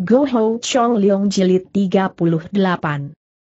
Go Ho Chong Leong Jilid 38.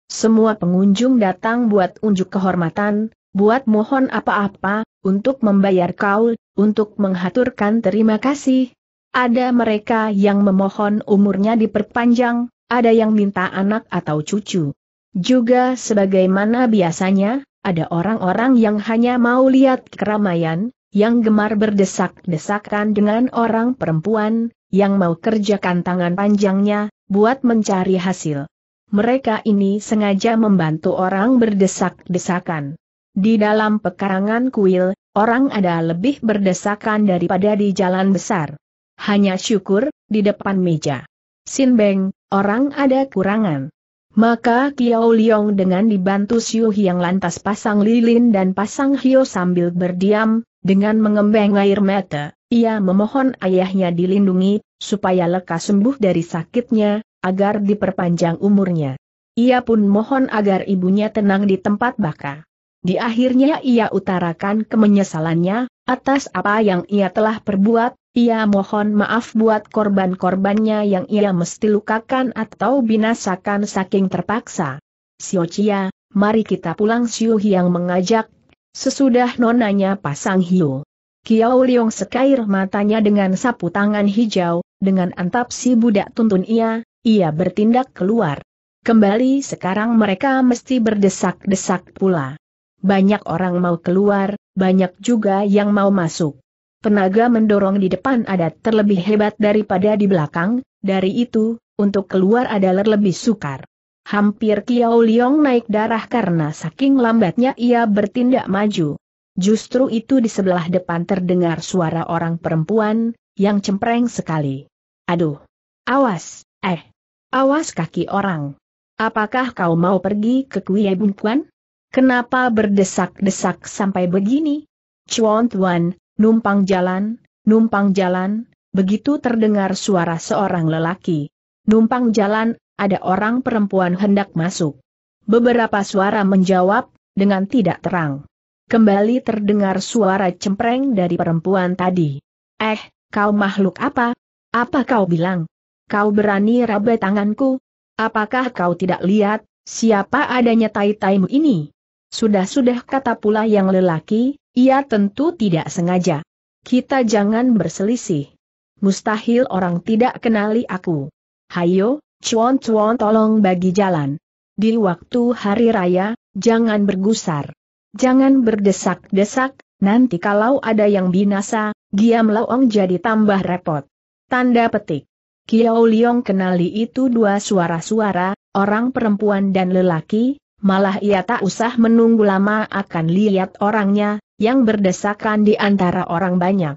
Semua pengunjung datang buat unjuk kehormatan, buat mohon apa-apa, untuk membayar kaul, untuk menghaturkan terima kasih. Ada mereka yang memohon umurnya diperpanjang, ada yang minta anak atau cucu. Juga sebagaimana biasanya, ada orang-orang yang hanya mau lihat keramaian, yang gemar berdesak-desakan dengan orang perempuan, yang mau kerjakan tangan panjangnya, buat mencari hasil. Mereka ini sengaja membantu orang berdesak-desakan. Di dalam pekarangan kuil, orang ada lebih berdesakan daripada di jalan besar. Hanya syukur, di depan meja. Sin Beng, orang ada kurangan. Maka Kiao Liong dengan dibantu Siu yang lantas pasang lilin dan pasang hio sambil berdiam, dengan mengembang air mata, ia memohon ayahnya dilindungi, supaya lekas sembuh dari sakitnya, agar diperpanjang umurnya. Ia pun mohon agar ibunya tenang di tempat baka. Di akhirnya ia utarakan kemenyesalannya, atas apa yang ia telah perbuat, ia mohon maaf buat korban-korbannya yang ia mesti lukakan atau binasakan saking terpaksa. Siocia, mari kita pulang Siu yang mengajak Sesudah nonanya pasang hiu. kiau Liong sekair matanya dengan sapu tangan hijau, dengan antap si budak tuntun ia, ia bertindak keluar. Kembali sekarang mereka mesti berdesak-desak pula. Banyak orang mau keluar, banyak juga yang mau masuk. Tenaga mendorong di depan ada terlebih hebat daripada di belakang, dari itu, untuk keluar adalah lebih sukar. Hampir kiau Liong naik darah karena saking lambatnya ia bertindak maju. Justru itu di sebelah depan terdengar suara orang perempuan, yang cempreng sekali. Aduh! Awas! Eh! Awas kaki orang! Apakah kau mau pergi ke Kuil Bungkuan? Kenapa berdesak-desak sampai begini? Chuan Tuan, numpang jalan, numpang jalan, begitu terdengar suara seorang lelaki. Numpang jalan ada orang perempuan hendak masuk. Beberapa suara menjawab, dengan tidak terang. Kembali terdengar suara cempreng dari perempuan tadi. Eh, kau makhluk apa? Apa kau bilang? Kau berani raba tanganku? Apakah kau tidak lihat, siapa adanya tai-taimu ini? Sudah-sudah kata pula yang lelaki, ia tentu tidak sengaja. Kita jangan berselisih. Mustahil orang tidak kenali aku. Hayo, Cuan Cuan tolong bagi jalan. Di waktu hari raya, jangan bergusar. Jangan berdesak-desak, nanti kalau ada yang binasa, Giam Laong jadi tambah repot. Tanda petik. Kiao Liong kenali itu dua suara-suara, orang perempuan dan lelaki, malah ia tak usah menunggu lama akan lihat orangnya, yang berdesakan di antara orang banyak.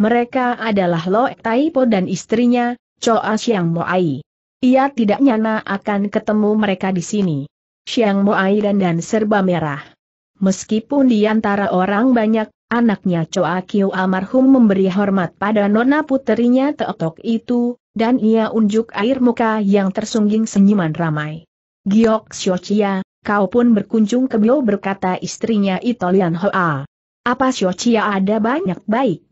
Mereka adalah Lo Taipo dan istrinya, Choa Xiang Moai. Ia tidak nyana akan ketemu mereka di sini. Siang Moai dan dan Serba Merah. Meskipun di antara orang banyak, anaknya Choa Kiu almarhum memberi hormat pada nona puterinya Teotok itu, dan ia unjuk air muka yang tersungging senyuman ramai. Giok Xiochia, kau pun berkunjung ke beliau berkata istrinya Italian Hoa. Apa Xiochia ada banyak baik?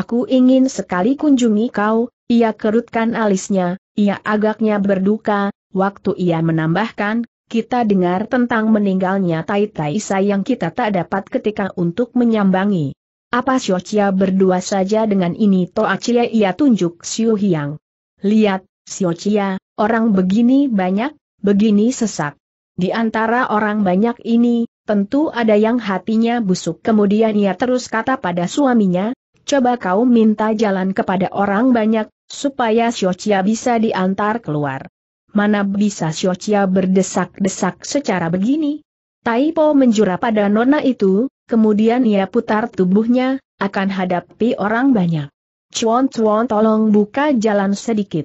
Aku ingin sekali kunjungi kau, ia kerutkan alisnya, ia agaknya berduka, waktu ia menambahkan, kita dengar tentang meninggalnya Tai Tai sayang kita tak dapat ketika untuk menyambangi. Apa Chia berdua saja dengan ini Toa Chia ia tunjuk Xiu Hiang. Lihat, Chia, orang begini banyak, begini sesak. Di antara orang banyak ini, tentu ada yang hatinya busuk. Kemudian ia terus kata pada suaminya, coba kau minta jalan kepada orang banyak, supaya Xiochia bisa diantar keluar. Mana bisa Xiochia berdesak-desak secara begini? Taipo menjura pada nona itu, kemudian ia putar tubuhnya, akan hadapi orang banyak. Chuan Chuan tolong buka jalan sedikit.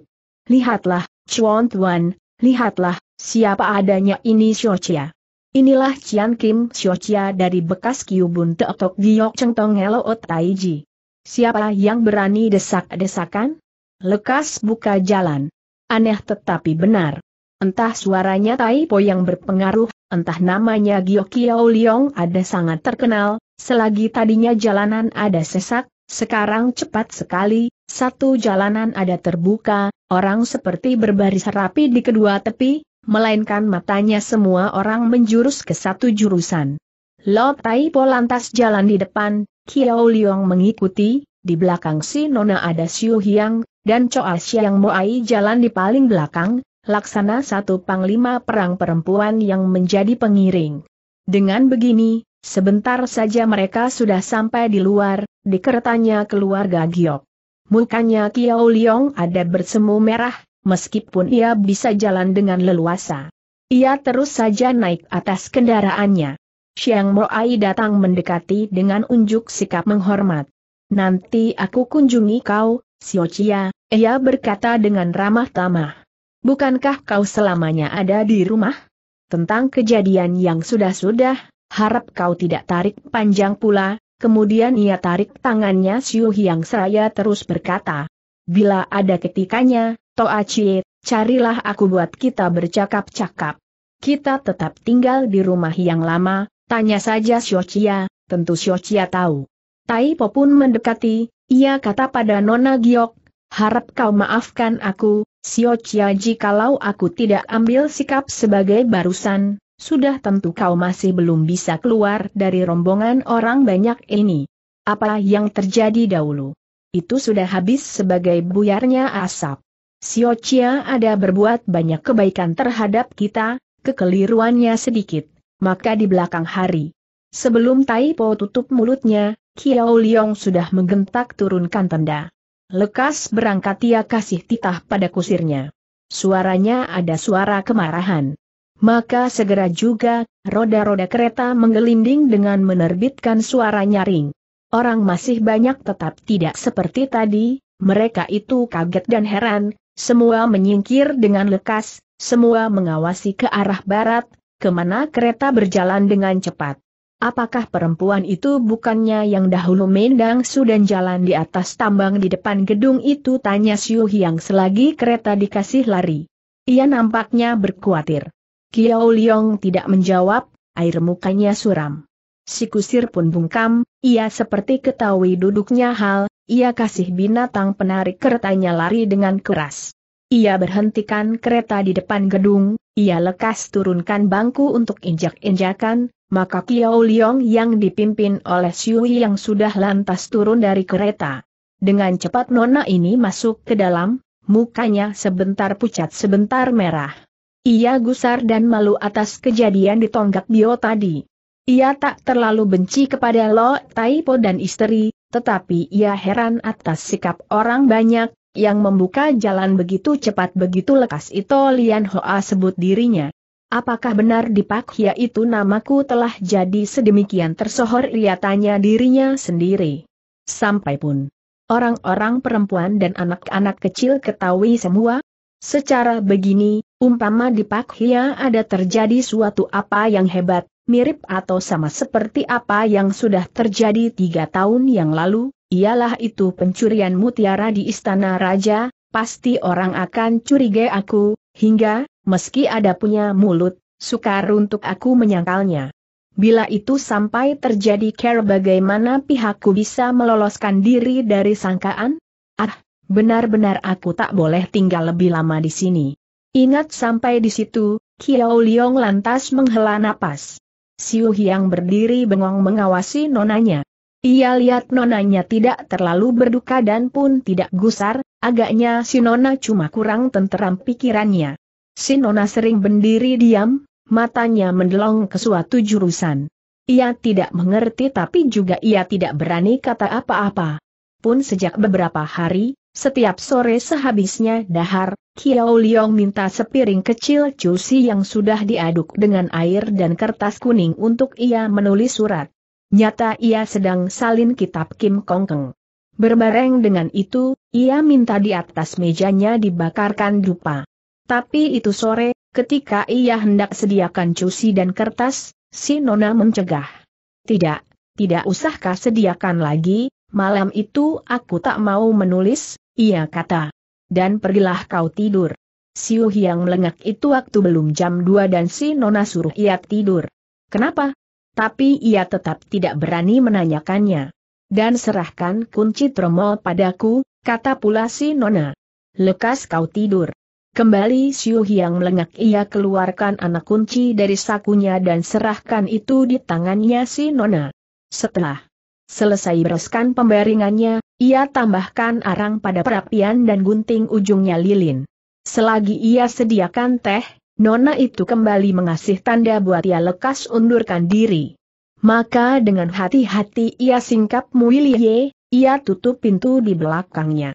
Lihatlah, Chuan Chuan, lihatlah, siapa adanya ini Xiochia. Inilah Cian Kim Xiochia dari bekas Kiubun Teotok Giok Chengtong Helo Taiji. Siapa yang berani desak-desakan? lekas buka jalan. Aneh tetapi benar. Entah suaranya Po yang berpengaruh, entah namanya Gyokiao Liong ada sangat terkenal, selagi tadinya jalanan ada sesak, sekarang cepat sekali, satu jalanan ada terbuka, orang seperti berbaris rapi di kedua tepi, melainkan matanya semua orang menjurus ke satu jurusan. Lo Taipo lantas jalan di depan, Kiao Liong mengikuti, di belakang si Nona ada Xiu Hiang, dan Choa Siang Moai jalan di paling belakang, laksana satu panglima perang perempuan yang menjadi pengiring. Dengan begini, sebentar saja mereka sudah sampai di luar, di keretanya keluarga Giok. Mukanya Kiao Liong ada bersemu merah, meskipun ia bisa jalan dengan leluasa. Ia terus saja naik atas kendaraannya. Siang Moai datang mendekati dengan unjuk sikap menghormat. Nanti aku kunjungi kau, Siocia, ia berkata dengan ramah tamah. Bukankah kau selamanya ada di rumah? Tentang kejadian yang sudah-sudah, harap kau tidak tarik panjang pula, kemudian ia tarik tangannya Siu yang Seraya terus berkata. Bila ada ketikanya, Toa Chie, carilah aku buat kita bercakap-cakap. Kita tetap tinggal di rumah yang lama, tanya saja Chia, tentu Chia tahu. Tai Po pun mendekati, ia kata pada Nona Giok, harap kau maafkan aku, Sio Chia jikalau aku tidak ambil sikap sebagai barusan, sudah tentu kau masih belum bisa keluar dari rombongan orang banyak ini. Apa yang terjadi dahulu? Itu sudah habis sebagai buyarnya asap. Sio Chia ada berbuat banyak kebaikan terhadap kita, kekeliruannya sedikit, maka di belakang hari, Sebelum Tai Po tutup mulutnya, Kiao Liong sudah menggentak turunkan tenda. Lekas berangkat ia kasih titah pada kusirnya. Suaranya ada suara kemarahan. Maka segera juga, roda-roda kereta menggelinding dengan menerbitkan suara nyaring. Orang masih banyak tetap tidak seperti tadi, mereka itu kaget dan heran, semua menyingkir dengan lekas, semua mengawasi ke arah barat, kemana kereta berjalan dengan cepat. Apakah perempuan itu bukannya yang dahulu mendang Su dan jalan di atas tambang di depan gedung itu tanya Siu yang selagi kereta dikasih lari. Ia nampaknya berkuatir. Kiao Liong tidak menjawab, air mukanya suram. Si kusir pun bungkam, ia seperti ketahui duduknya hal, ia kasih binatang penarik keretanya lari dengan keras. Ia berhentikan kereta di depan gedung, ia lekas turunkan bangku untuk injak-injakan, maka Kiao Liong yang dipimpin oleh Siui yang sudah lantas turun dari kereta. Dengan cepat nona ini masuk ke dalam, mukanya sebentar pucat sebentar merah. Ia gusar dan malu atas kejadian di tonggak bio tadi. Ia tak terlalu benci kepada Lo Taipo dan istri, tetapi ia heran atas sikap orang banyak, yang membuka jalan begitu cepat begitu lekas itu Lian Hoa sebut dirinya. Apakah benar di Pak Hia itu namaku telah jadi sedemikian tersohor ia dirinya sendiri. Sampai pun. Orang-orang perempuan dan anak-anak kecil ketahui semua. Secara begini, umpama di Pak Hia ada terjadi suatu apa yang hebat, mirip atau sama seperti apa yang sudah terjadi tiga tahun yang lalu, ialah itu pencurian mutiara di istana raja, pasti orang akan curiga aku, hingga, Meski ada punya mulut, sukar untuk aku menyangkalnya. Bila itu sampai terjadi care bagaimana pihakku bisa meloloskan diri dari sangkaan? Ah, benar-benar aku tak boleh tinggal lebih lama di sini. Ingat sampai di situ, Kiao Liong lantas menghela napas. Siu Hiang berdiri bengong mengawasi nonanya. Ia lihat nonanya tidak terlalu berduka dan pun tidak gusar, agaknya si nona cuma kurang tenteram pikirannya. Sinona sering berdiri diam, matanya mendelong ke suatu jurusan. Ia tidak mengerti tapi juga ia tidak berani kata apa-apa. Pun sejak beberapa hari, setiap sore sehabisnya dahar, Kiao Liong minta sepiring kecil cuci yang sudah diaduk dengan air dan kertas kuning untuk ia menulis surat. Nyata ia sedang salin kitab Kim Kongkeng. Berbareng dengan itu, ia minta di atas mejanya dibakarkan dupa. Tapi itu sore, ketika ia hendak sediakan cuci dan kertas, si Nona mencegah. Tidak, tidak usahkah sediakan lagi, malam itu aku tak mau menulis, ia kata. Dan pergilah kau tidur. Siu yang melengak itu waktu belum jam 2 dan si Nona suruh ia tidur. Kenapa? Tapi ia tetap tidak berani menanyakannya. Dan serahkan kunci tromol padaku, kata pula si Nona. Lekas kau tidur. Kembali Siu Hyang melengak ia keluarkan anak kunci dari sakunya dan serahkan itu di tangannya si Nona. Setelah selesai bereskan pembaringannya, ia tambahkan arang pada perapian dan gunting ujungnya lilin. Selagi ia sediakan teh, Nona itu kembali mengasih tanda buat ia lekas undurkan diri. Maka dengan hati-hati ia singkap Muilie, ia tutup pintu di belakangnya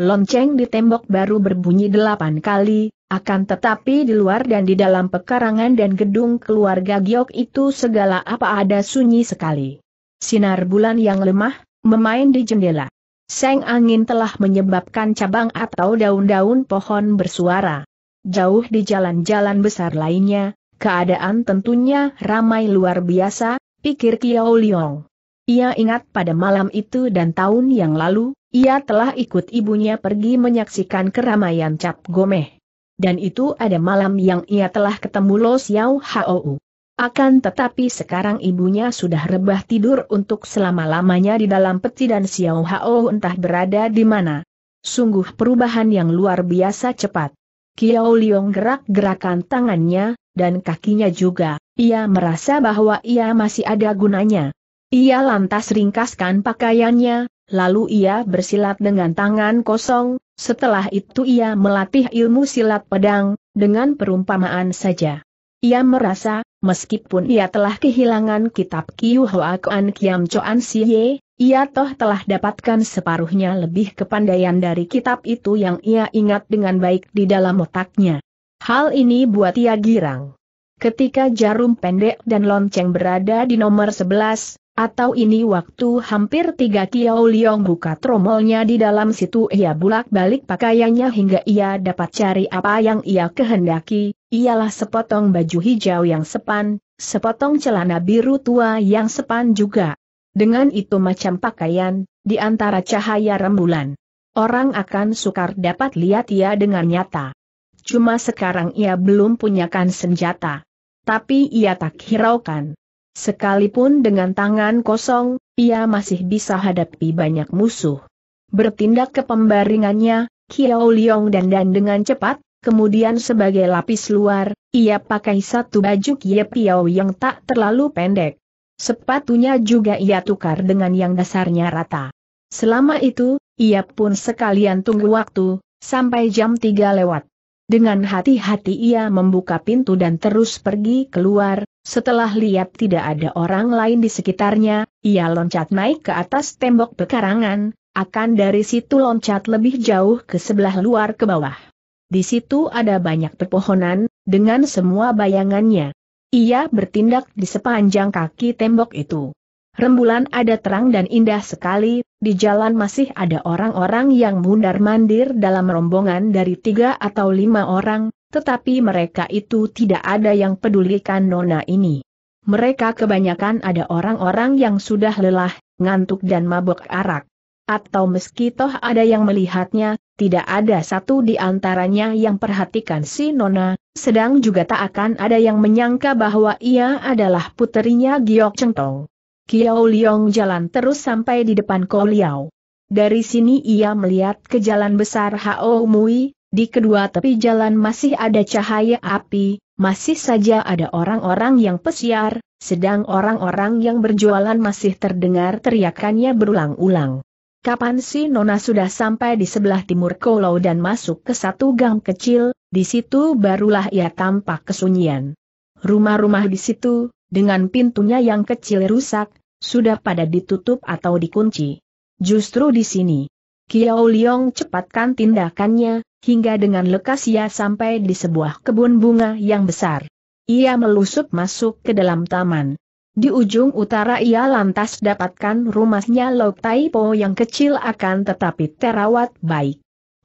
lonceng di tembok baru berbunyi delapan kali, akan tetapi di luar dan di dalam pekarangan dan gedung keluarga Giok itu segala apa ada sunyi sekali. Sinar bulan yang lemah, memain di jendela. Seng angin telah menyebabkan cabang atau daun-daun pohon bersuara. Jauh di jalan-jalan besar lainnya, keadaan tentunya ramai luar biasa, pikir Kiao Liong. Ia ingat pada malam itu dan tahun yang lalu, ia telah ikut ibunya pergi menyaksikan keramaian Cap Gomeh. Dan itu ada malam yang ia telah ketemu Lo Xiao Hou. Akan tetapi sekarang ibunya sudah rebah tidur untuk selama-lamanya di dalam peti dan Xiao Hou entah berada di mana. Sungguh perubahan yang luar biasa cepat. Kiao Liong gerak-gerakan tangannya, dan kakinya juga, ia merasa bahwa ia masih ada gunanya. Ia lantas ringkaskan pakaiannya, lalu ia bersilat dengan tangan kosong, setelah itu ia melatih ilmu silat pedang, dengan perumpamaan saja. Ia merasa, meskipun ia telah kehilangan kitab Kiyu Hoa Kuan Kiam Choan Siye, ia toh telah dapatkan separuhnya lebih kepandaian dari kitab itu yang ia ingat dengan baik di dalam otaknya. Hal ini buat ia girang. Ketika jarum pendek dan lonceng berada di nomor 11, atau ini waktu hampir tiga Kiao Liong buka tromolnya di dalam situ ia bulak-balik pakaiannya hingga ia dapat cari apa yang ia kehendaki, ialah sepotong baju hijau yang sepan, sepotong celana biru tua yang sepan juga. Dengan itu macam pakaian, di antara cahaya rembulan. Orang akan sukar dapat lihat ia dengan nyata. Cuma sekarang ia belum punyakan senjata. Tapi ia tak hiraukan. Sekalipun dengan tangan kosong, ia masih bisa hadapi banyak musuh. Bertindak ke pembaringannya, Kiao Liong dandan dengan cepat, kemudian sebagai lapis luar, ia pakai satu baju Kie Piao yang tak terlalu pendek. Sepatunya juga ia tukar dengan yang dasarnya rata. Selama itu, ia pun sekalian tunggu waktu, sampai jam 3 lewat. Dengan hati-hati ia membuka pintu dan terus pergi keluar, setelah lihat tidak ada orang lain di sekitarnya, ia loncat naik ke atas tembok pekarangan, akan dari situ loncat lebih jauh ke sebelah luar ke bawah. Di situ ada banyak pepohonan, dengan semua bayangannya. Ia bertindak di sepanjang kaki tembok itu. Rembulan ada terang dan indah sekali, di jalan masih ada orang-orang yang mundar-mandir dalam rombongan dari tiga atau lima orang, tetapi mereka itu tidak ada yang pedulikan nona ini. Mereka kebanyakan ada orang-orang yang sudah lelah, ngantuk dan mabuk arak. Atau meski toh ada yang melihatnya, tidak ada satu di antaranya yang perhatikan si Nona, sedang juga tak akan ada yang menyangka bahwa ia adalah puterinya Giok Chengtong. Kiao Liong jalan terus sampai di depan Koliao. Dari sini ia melihat ke jalan besar Hao Mui, di kedua tepi jalan masih ada cahaya api, masih saja ada orang-orang yang pesiar, sedang orang-orang yang berjualan masih terdengar teriakannya berulang-ulang. Kapan si Nona sudah sampai di sebelah timur Kolau dan masuk ke satu gang kecil, di situ barulah ia tampak kesunyian. Rumah-rumah di situ, dengan pintunya yang kecil rusak, sudah pada ditutup atau dikunci. Justru di sini, Kiao Liong cepatkan tindakannya, hingga dengan lekas ia sampai di sebuah kebun bunga yang besar. Ia melusup masuk ke dalam taman. Di ujung utara ia lantas dapatkan rumahnya Lok Taipo yang kecil akan tetapi terawat baik.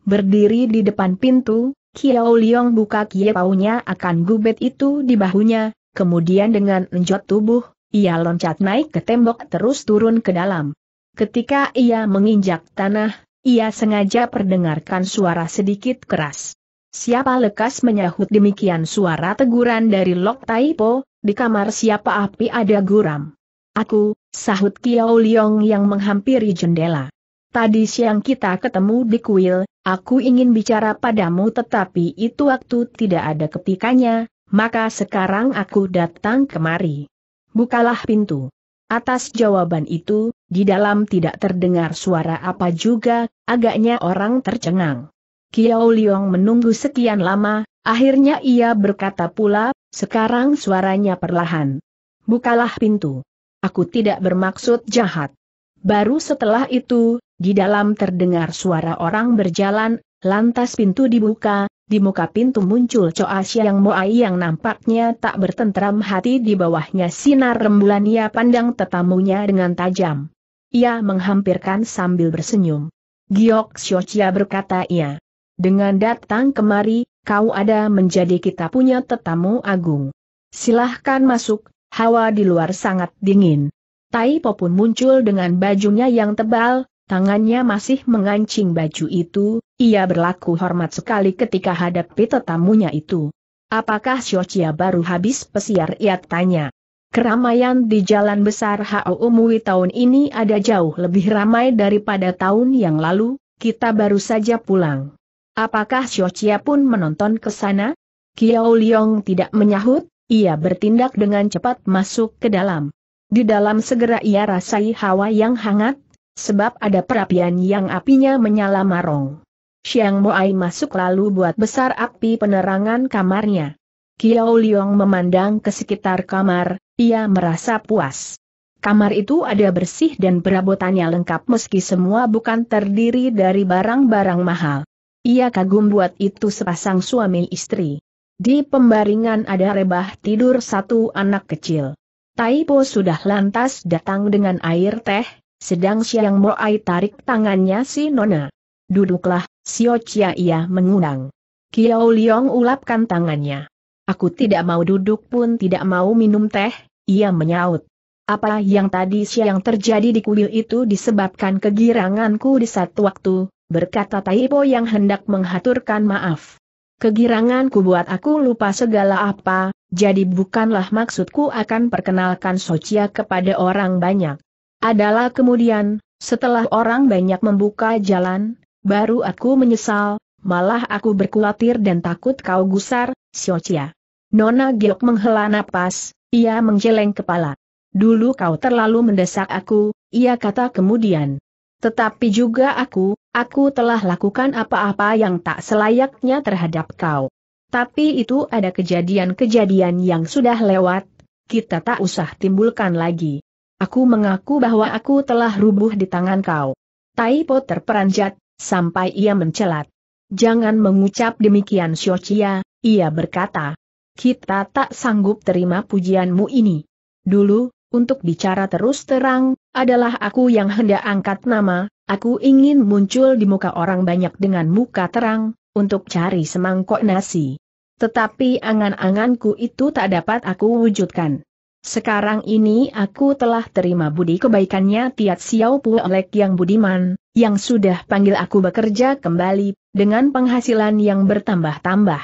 Berdiri di depan pintu, Kiao Liong buka kiepaunya akan gubet itu di bahunya, kemudian dengan enjot tubuh, ia loncat naik ke tembok terus turun ke dalam. Ketika ia menginjak tanah, ia sengaja perdengarkan suara sedikit keras. Siapa lekas menyahut demikian suara teguran dari Lok Taipo, di kamar siapa api ada guram. Aku, sahut Kiao Liong yang menghampiri jendela. Tadi siang kita ketemu di kuil, aku ingin bicara padamu tetapi itu waktu tidak ada ketikanya, maka sekarang aku datang kemari. Bukalah pintu. Atas jawaban itu, di dalam tidak terdengar suara apa juga, agaknya orang tercengang. Kiao Liong menunggu sekian lama, akhirnya ia berkata pula, sekarang suaranya perlahan. Bukalah pintu. Aku tidak bermaksud jahat. Baru setelah itu, di dalam terdengar suara orang berjalan, lantas pintu dibuka, di muka pintu muncul Choa Siang Moai yang nampaknya tak bertentram hati di bawahnya sinar rembulan ia pandang tetamunya dengan tajam. Ia menghampirkan sambil bersenyum. Giok Xiochia berkata ia. Dengan datang kemari, kau ada menjadi kita punya tetamu agung. Silahkan masuk, hawa di luar sangat dingin. Tai Po pun muncul dengan bajunya yang tebal, tangannya masih mengancing baju itu, ia berlaku hormat sekali ketika hadapi tetamunya itu. Apakah Xiochia baru habis pesiar ia tanya. Keramaian di Jalan Besar Umui tahun ini ada jauh lebih ramai daripada tahun yang lalu, kita baru saja pulang. Apakah Chia pun menonton ke sana? Kiao Liong tidak menyahut, ia bertindak dengan cepat masuk ke dalam. Di dalam segera ia rasai hawa yang hangat, sebab ada perapian yang apinya menyala marong. Xiang Moai masuk lalu buat besar api penerangan kamarnya. Kiao Liong memandang ke sekitar kamar, ia merasa puas. Kamar itu ada bersih dan perabotannya lengkap meski semua bukan terdiri dari barang-barang mahal. Ia kagum buat itu sepasang suami istri. Di pembaringan ada rebah tidur satu anak kecil. Taipo sudah lantas datang dengan air teh, sedang Siang Moai tarik tangannya si Nona. Duduklah, Sio Chia ia mengundang. Kiao Liong ulapkan tangannya. Aku tidak mau duduk pun tidak mau minum teh, ia menyaut. Apa yang tadi siang terjadi di kuil itu disebabkan kegiranganku di satu waktu, berkata Taipo yang hendak menghaturkan maaf. Kegiranganku buat aku lupa segala apa, jadi bukanlah maksudku akan perkenalkan Socia kepada orang banyak. Adalah kemudian, setelah orang banyak membuka jalan, baru aku menyesal, malah aku berkulatir dan takut kau gusar, Socia. Nona Giok menghela napas, ia menggeleng kepala. Dulu kau terlalu mendesak aku, ia kata kemudian. Tetapi juga aku, aku telah lakukan apa-apa yang tak selayaknya terhadap kau. Tapi itu ada kejadian-kejadian yang sudah lewat, kita tak usah timbulkan lagi. Aku mengaku bahwa aku telah rubuh di tangan kau. Taipo terperanjat, sampai ia mencelat. Jangan mengucap demikian Chia, ia berkata kita tak sanggup terima pujianmu ini. Dulu, untuk bicara terus terang, adalah aku yang hendak angkat nama, aku ingin muncul di muka orang banyak dengan muka terang, untuk cari semangkok nasi. Tetapi angan-anganku itu tak dapat aku wujudkan. Sekarang ini aku telah terima budi kebaikannya Tiat siau pu Olek yang budiman, yang sudah panggil aku bekerja kembali, dengan penghasilan yang bertambah-tambah.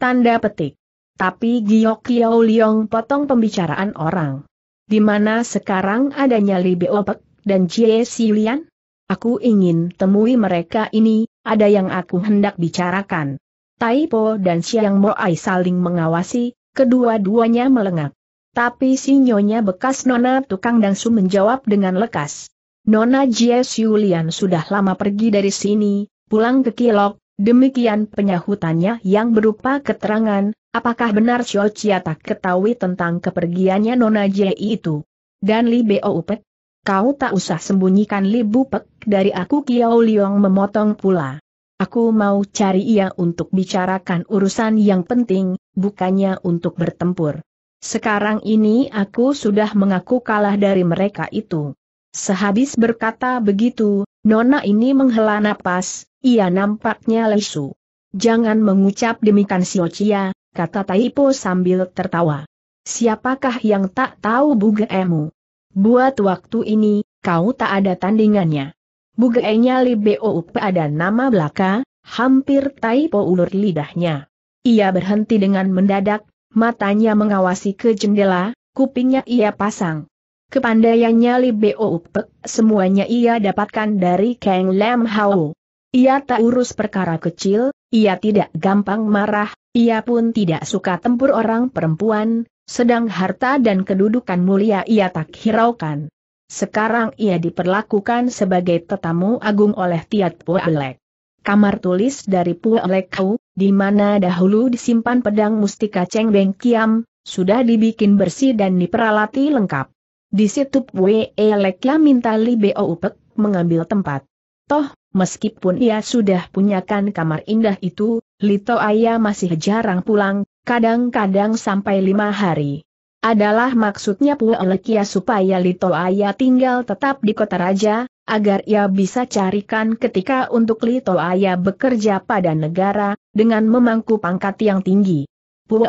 Tanda petik. Tapi Gio Kiao Liong potong pembicaraan orang. Di mana sekarang adanya Li Beopek dan Jie Silian? Aku ingin temui mereka ini, ada yang aku hendak bicarakan. Taipo dan Siang Moai saling mengawasi, kedua-duanya melengak. Tapi si nyonya bekas Nona Tukang Dangsu menjawab dengan lekas. Nona Jie Siulian sudah lama pergi dari sini, pulang ke Kilok, Demikian penyahutannya yang berupa keterangan, apakah benar Xiao Chia tak ketahui tentang kepergiannya Nona Jie itu. Dan Li Bo Upet, kau tak usah sembunyikan Li Bupek dari aku Kiao Liong memotong pula. Aku mau cari ia untuk bicarakan urusan yang penting, bukannya untuk bertempur. Sekarang ini aku sudah mengaku kalah dari mereka itu. Sehabis berkata begitu, Nona ini menghela napas, ia nampaknya lesu. Jangan mengucap demikian Siocia, kata Taipo sambil tertawa. Siapakah yang tak tahu bugeemu? Buat waktu ini, kau tak ada tandingannya. Bugeenya Libeo ada nama belaka, hampir Taipo ulur lidahnya. Ia berhenti dengan mendadak, matanya mengawasi ke jendela, kupingnya ia pasang. Kepandaiannya Li Upek semuanya ia dapatkan dari Kang Lam Hao. Ia tak urus perkara kecil, ia tidak gampang marah, ia pun tidak suka tempur orang perempuan, sedang harta dan kedudukan mulia ia tak hiraukan. Sekarang ia diperlakukan sebagai tetamu agung oleh Tiat Puelek. Kamar tulis dari Puelek Kau, di mana dahulu disimpan pedang mustika Cheng Beng Kiam, sudah dibikin bersih dan diperalati lengkap. Di situ Puelek Kiam minta Li Upek mengambil tempat. Toh, meskipun ia sudah punyakan kamar indah itu, Lito Aya masih jarang pulang, kadang-kadang sampai lima hari. Adalah maksudnya Puelekia supaya Lito Aya tinggal tetap di kota raja, agar ia bisa carikan ketika untuk Lito Aya bekerja pada negara, dengan memangku pangkat yang tinggi.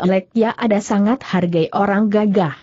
Lekia ada sangat hargai orang gagah.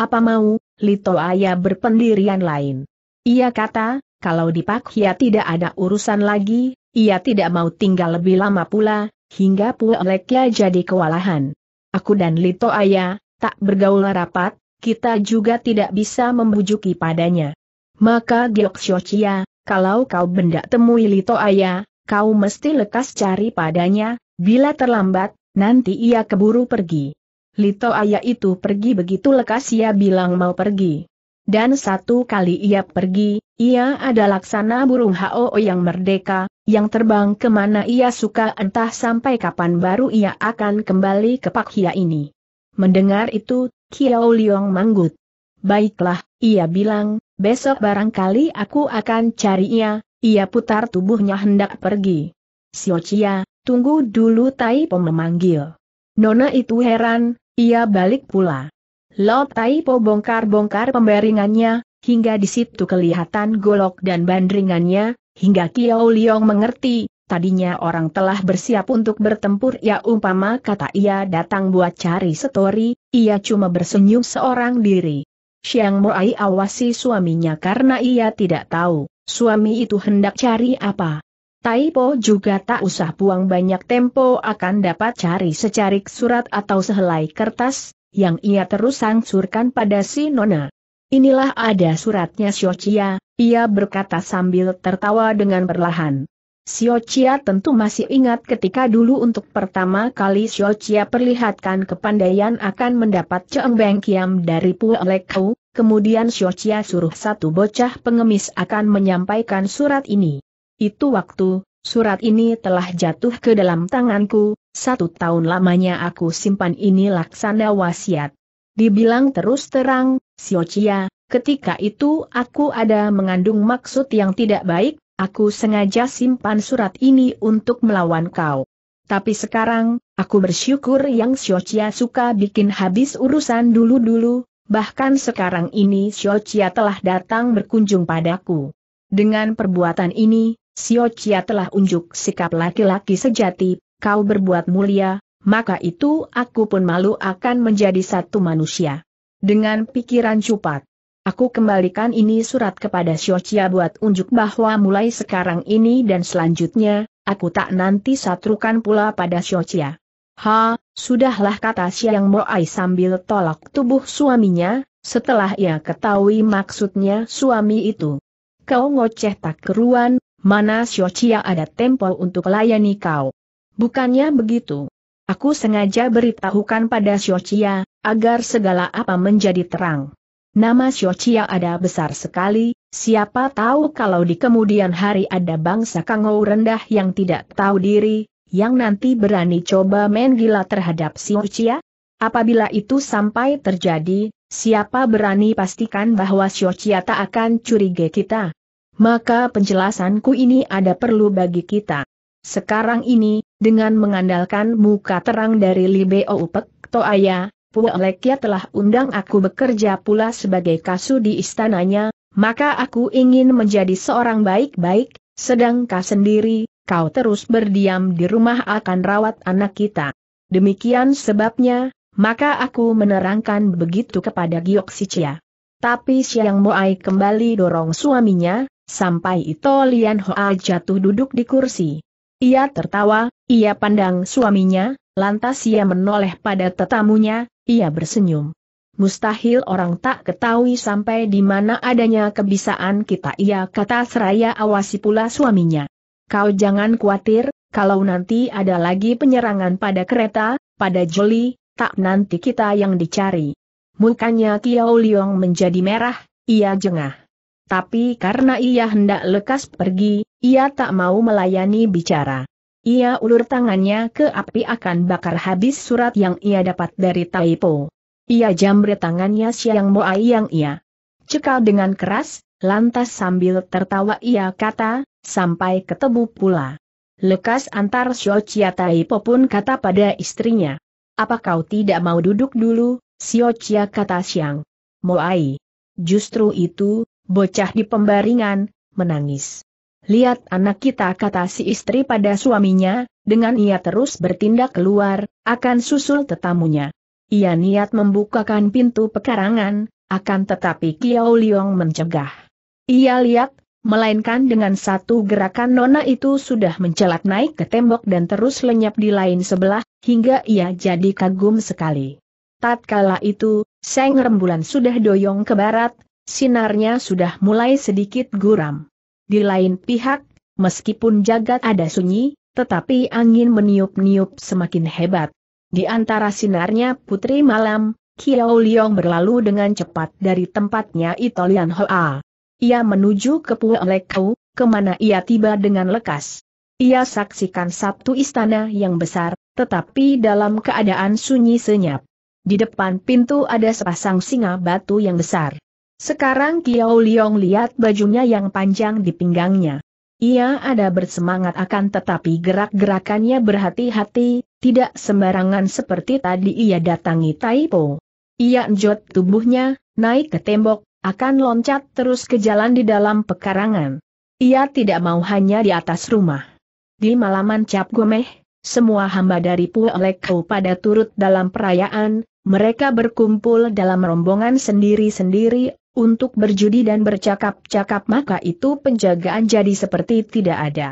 Apa mau, Lito Aya berpendirian lain. Ia kata, kalau di Pak Hia tidak ada urusan lagi, ia tidak mau tinggal lebih lama pula, hingga Puleknya jadi kewalahan. Aku dan Lito Ayah tak bergaul rapat, kita juga tidak bisa membujuki padanya. Maka Giok Shochia, kalau kau benda temui Lito Ayah, kau mesti lekas cari padanya, bila terlambat, nanti ia keburu pergi. Lito Ayah itu pergi begitu lekas ia bilang mau pergi. Dan satu kali ia pergi, ia ada laksana burung HOO yang merdeka, yang terbang kemana ia suka entah sampai kapan baru ia akan kembali ke pak Hia ini. Mendengar itu, Kiao Liong manggut. Baiklah, ia bilang, besok barangkali aku akan cari ia, ia putar tubuhnya hendak pergi. Sio Chia, tunggu dulu Tai Pom memanggil. Nona itu heran, ia balik pula. Lo Taipo bongkar-bongkar pembaringannya, hingga di situ kelihatan golok dan bandringannya, hingga Kiao Liong mengerti, tadinya orang telah bersiap untuk bertempur ya umpama kata ia datang buat cari setori, ia cuma bersenyum seorang diri. Siang Moai awasi suaminya karena ia tidak tahu, suami itu hendak cari apa. Taipo juga tak usah buang banyak tempo akan dapat cari secarik surat atau sehelai kertas, yang ia terus hancurkan pada si Nona. Inilah ada suratnya Xiochia, ia berkata sambil tertawa dengan perlahan. Xiochia tentu masih ingat ketika dulu untuk pertama kali Xiochia perlihatkan kepandaian akan mendapat ceembeng kiam dari Lekau, kemudian Xiochia suruh satu bocah pengemis akan menyampaikan surat ini. Itu waktu, surat ini telah jatuh ke dalam tanganku, satu tahun lamanya aku simpan ini laksana wasiat. Dibilang terus terang, Siocia, ketika itu aku ada mengandung maksud yang tidak baik, aku sengaja simpan surat ini untuk melawan kau. Tapi sekarang, aku bersyukur yang Siocia suka bikin habis urusan dulu-dulu, bahkan sekarang ini Siocia telah datang berkunjung padaku. Dengan perbuatan ini, Siocia telah unjuk sikap laki-laki sejati, kau berbuat mulia, maka itu aku pun malu akan menjadi satu manusia. Dengan pikiran cupat, aku kembalikan ini surat kepada Siocia buat unjuk bahwa mulai sekarang ini dan selanjutnya, aku tak nanti satrukan pula pada Siocia. Ha, sudahlah kata Siang Moai sambil tolak tubuh suaminya, setelah ia ketahui maksudnya suami itu. Kau ngoceh tak keruan, mana Siocia ada tempo untuk layani kau. Bukannya begitu. Aku sengaja beritahukan pada Xiochia, agar segala apa menjadi terang. Nama Xiochia ada besar sekali, siapa tahu kalau di kemudian hari ada bangsa kangau rendah yang tidak tahu diri, yang nanti berani coba main gila terhadap Xiochia? Apabila itu sampai terjadi, siapa berani pastikan bahwa Xiochia tak akan curiga kita? Maka penjelasanku ini ada perlu bagi kita. Sekarang ini, dengan mengandalkan muka terang dari Libeo Upek Toaya, Puelekia telah undang aku bekerja pula sebagai kasu di istananya, maka aku ingin menjadi seorang baik-baik, sedang kau sendiri, kau terus berdiam di rumah akan rawat anak kita. Demikian sebabnya, maka aku menerangkan begitu kepada Giok Sicia. Tapi Siang Moai kembali dorong suaminya, sampai Ito Lian Hoa jatuh duduk di kursi. Ia tertawa, ia pandang suaminya, lantas ia menoleh pada tetamunya, ia bersenyum. Mustahil orang tak ketahui sampai di mana adanya kebisaan kita ia kata seraya awasi pula suaminya. Kau jangan khawatir, kalau nanti ada lagi penyerangan pada kereta, pada Joli, tak nanti kita yang dicari. Mukanya Kiau Liong menjadi merah, ia jengah. Tapi karena ia hendak lekas pergi, ia tak mau melayani bicara. Ia ulur tangannya ke api akan bakar habis surat yang ia dapat dari Taipo. Ia jamret tangannya siang moai yang ia cekal dengan keras, lantas sambil tertawa ia kata, sampai ketemu pula. Lekas antar Siocia Taipo pun kata pada istrinya. Apa kau tidak mau duduk dulu, Siocia kata siang. Moai. Justru itu, bocah di pembaringan, menangis. Lihat anak kita kata si istri pada suaminya, dengan ia terus bertindak keluar, akan susul tetamunya. Ia niat membukakan pintu pekarangan, akan tetapi Kiao Liong mencegah. Ia lihat, melainkan dengan satu gerakan nona itu sudah mencelat naik ke tembok dan terus lenyap di lain sebelah, hingga ia jadi kagum sekali. Tatkala itu, Seng Rembulan sudah doyong ke barat, Sinarnya sudah mulai sedikit guram. Di lain pihak, meskipun jagat ada sunyi, tetapi angin meniup-niup semakin hebat. Di antara sinarnya putri malam, Kiao Liong berlalu dengan cepat dari tempatnya Italian Hoa. Ia menuju ke Pulau Lekau, kemana ia tiba dengan lekas. Ia saksikan satu istana yang besar, tetapi dalam keadaan sunyi senyap. Di depan pintu ada sepasang singa batu yang besar. Sekarang Kiao Liong lihat bajunya yang panjang di pinggangnya. Ia ada bersemangat akan tetapi gerak-gerakannya berhati-hati, tidak sembarangan seperti tadi ia datangi Taipo. Ia enjot tubuhnya, naik ke tembok, akan loncat terus ke jalan di dalam pekarangan. Ia tidak mau hanya di atas rumah. Di malaman Cap Gomeh, semua hamba dari Puelekau pada turut dalam perayaan, mereka berkumpul dalam rombongan sendiri-sendiri, untuk berjudi dan bercakap-cakap maka itu penjagaan jadi seperti tidak ada.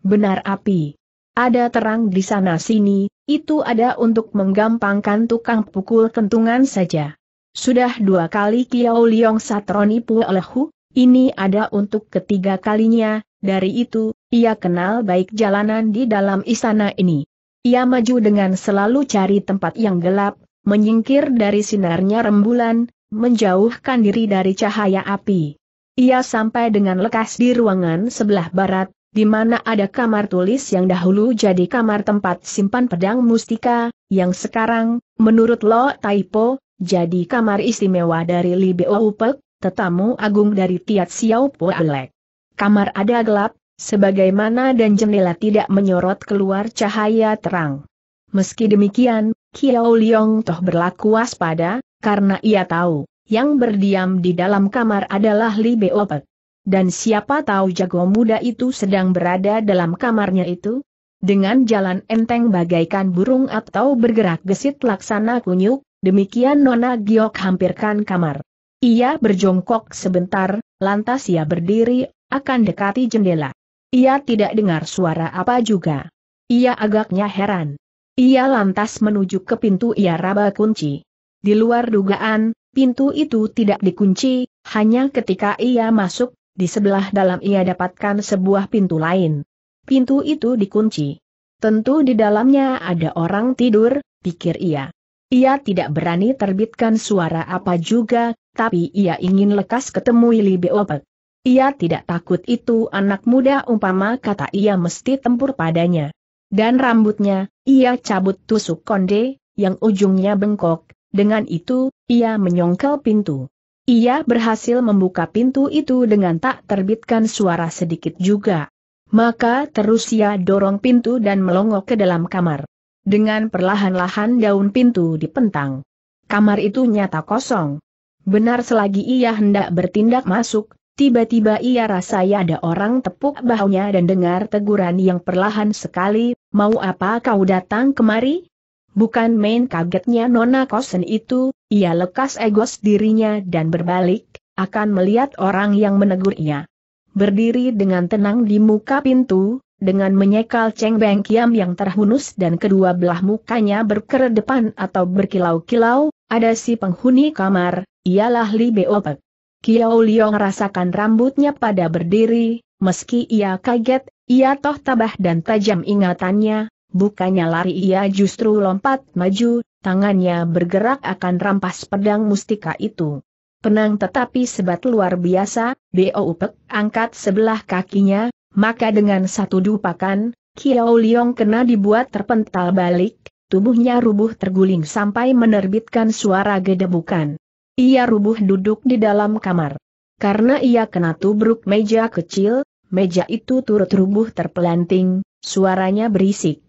Benar api. Ada terang di sana-sini, itu ada untuk menggampangkan tukang pukul kentungan saja. Sudah dua kali Kiao Liong Satroni Puelehu, ini ada untuk ketiga kalinya, dari itu, ia kenal baik jalanan di dalam istana ini. Ia maju dengan selalu cari tempat yang gelap, menyingkir dari sinarnya rembulan, menjauhkan diri dari cahaya api. Ia sampai dengan lekas di ruangan sebelah barat, di mana ada kamar tulis yang dahulu jadi kamar tempat simpan pedang mustika, yang sekarang, menurut Lo Taipo, jadi kamar istimewa dari Li Upek, tetamu agung dari Tiat Xiao Alek. Kamar ada gelap, sebagaimana dan jendela tidak menyorot keluar cahaya terang. Meski demikian, Kiao Liong Toh berlaku waspada, karena ia tahu, yang berdiam di dalam kamar adalah Li Beopet. Dan siapa tahu jago muda itu sedang berada dalam kamarnya itu? Dengan jalan enteng bagaikan burung atau bergerak gesit laksana kunyuk, demikian Nona Giok hampirkan kamar. Ia berjongkok sebentar, lantas ia berdiri, akan dekati jendela. Ia tidak dengar suara apa juga. Ia agaknya heran. Ia lantas menuju ke pintu ia raba kunci. Di luar dugaan, pintu itu tidak dikunci, hanya ketika ia masuk, di sebelah dalam ia dapatkan sebuah pintu lain. Pintu itu dikunci. Tentu di dalamnya ada orang tidur, pikir ia. Ia tidak berani terbitkan suara apa juga, tapi ia ingin lekas ketemu Ili Beopek. Ia tidak takut itu anak muda umpama kata ia mesti tempur padanya. Dan rambutnya, ia cabut tusuk konde, yang ujungnya bengkok, dengan itu, ia menyongkel pintu. Ia berhasil membuka pintu itu dengan tak terbitkan suara sedikit juga. Maka terus ia dorong pintu dan melongok ke dalam kamar. Dengan perlahan-lahan daun pintu dipentang. Kamar itu nyata kosong. Benar selagi ia hendak bertindak masuk, tiba-tiba ia rasai ada orang tepuk bahunya dan dengar teguran yang perlahan sekali, mau apa kau datang kemari? Bukan main kagetnya Nona Kosen itu, ia lekas egos dirinya dan berbalik, akan melihat orang yang menegurnya. Berdiri dengan tenang di muka pintu, dengan menyekal Cheng Beng Kiam yang terhunus dan kedua belah mukanya berkeredepan atau berkilau-kilau, ada si penghuni kamar, ialah Li Beopek. Kiao Liong rasakan rambutnya pada berdiri, meski ia kaget, ia toh tabah dan tajam ingatannya, bukannya lari ia justru lompat maju, tangannya bergerak akan rampas pedang mustika itu. Penang tetapi sebat luar biasa, Bo Upek angkat sebelah kakinya, maka dengan satu dupakan, Kiao Liong kena dibuat terpental balik, tubuhnya rubuh terguling sampai menerbitkan suara gedebukan. Ia rubuh duduk di dalam kamar. Karena ia kena tubruk meja kecil, meja itu turut rubuh terpelanting, suaranya berisik.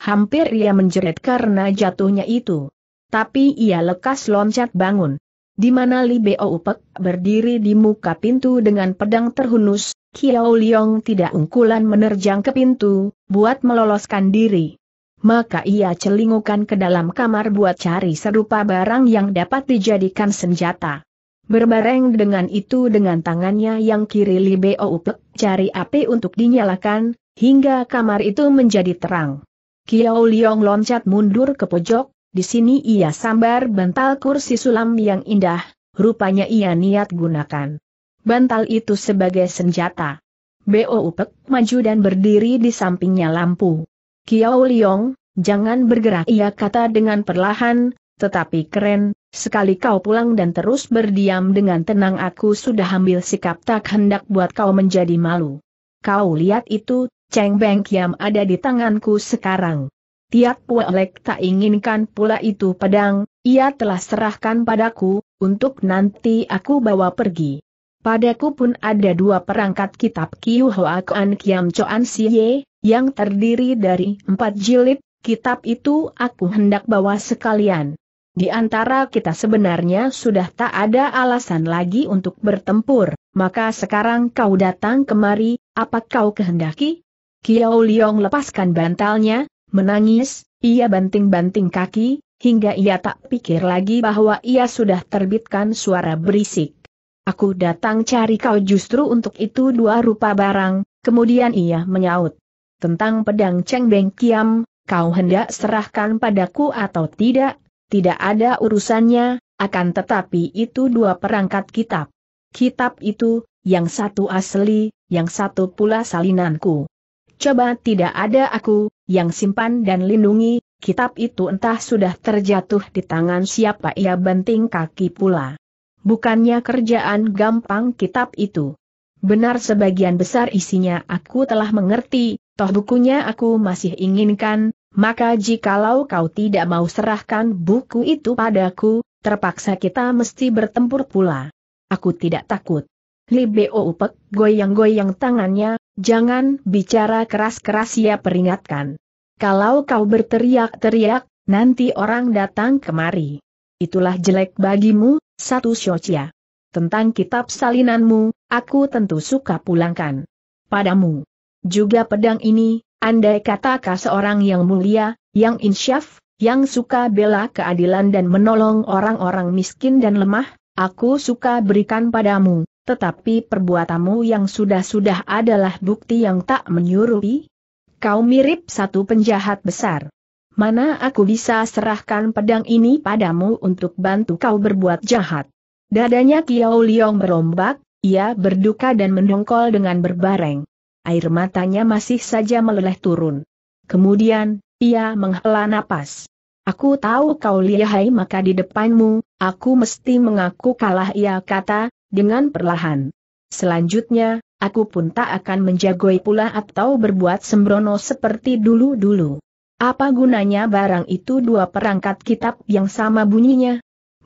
Hampir ia menjerit karena jatuhnya itu. Tapi ia lekas loncat bangun. Di mana Li Beo Upek berdiri di muka pintu dengan pedang terhunus, Kiao Liong tidak ungkulan menerjang ke pintu, buat meloloskan diri. Maka ia celingukan ke dalam kamar buat cari serupa barang yang dapat dijadikan senjata. Berbareng dengan itu dengan tangannya yang kiri Li Libeo Upek cari api untuk dinyalakan, hingga kamar itu menjadi terang. Kiau Liong loncat mundur ke pojok, di sini ia sambar bantal kursi sulam yang indah, rupanya ia niat gunakan. Bantal itu sebagai senjata. Bo Upek maju dan berdiri di sampingnya lampu. Kiau Liong, jangan bergerak ia kata dengan perlahan, tetapi keren, sekali kau pulang dan terus berdiam dengan tenang aku sudah ambil sikap tak hendak buat kau menjadi malu. Kau lihat itu, Cheng Beng Kiam ada di tanganku sekarang. Tiap Puelek tak inginkan pula itu pedang, ia telah serahkan padaku, untuk nanti aku bawa pergi. Padaku pun ada dua perangkat kitab Kiu Hoa Kuan Kiam Choan Siye, yang terdiri dari empat jilid, kitab itu aku hendak bawa sekalian. Di antara kita sebenarnya sudah tak ada alasan lagi untuk bertempur, maka sekarang kau datang kemari, apa kau kehendaki? Kiao Liong lepaskan bantalnya, menangis, ia banting-banting kaki, hingga ia tak pikir lagi bahwa ia sudah terbitkan suara berisik. Aku datang cari kau justru untuk itu dua rupa barang, kemudian ia menyaut. Tentang pedang Cheng Beng Kiam, kau hendak serahkan padaku atau tidak, tidak ada urusannya, akan tetapi itu dua perangkat kitab. Kitab itu, yang satu asli, yang satu pula salinanku coba tidak ada aku, yang simpan dan lindungi, kitab itu entah sudah terjatuh di tangan siapa ia banting kaki pula. Bukannya kerjaan gampang kitab itu. Benar sebagian besar isinya aku telah mengerti, toh bukunya aku masih inginkan, maka jikalau kau tidak mau serahkan buku itu padaku, terpaksa kita mesti bertempur pula. Aku tidak takut. Li Bo Upek goyang-goyang tangannya, Jangan bicara keras-keras ia peringatkan. Kalau kau berteriak-teriak, nanti orang datang kemari. Itulah jelek bagimu, satu syocia. Tentang kitab salinanmu, aku tentu suka pulangkan. Padamu. Juga pedang ini, andai katakah seorang yang mulia, yang insyaf, yang suka bela keadilan dan menolong orang-orang miskin dan lemah, aku suka berikan padamu, tetapi perbuatamu yang sudah-sudah adalah bukti yang tak menyurupi? Kau mirip satu penjahat besar. Mana aku bisa serahkan pedang ini padamu untuk bantu kau berbuat jahat. Dadanya Kiao Liong berombak, ia berduka dan mendongkol dengan berbareng. Air matanya masih saja meleleh turun. Kemudian, ia menghela napas. Aku tahu kau lihai maka di depanmu, aku mesti mengaku kalah ia kata, dengan perlahan. Selanjutnya, aku pun tak akan menjagoi pula atau berbuat sembrono seperti dulu-dulu. Apa gunanya barang itu dua perangkat kitab yang sama bunyinya?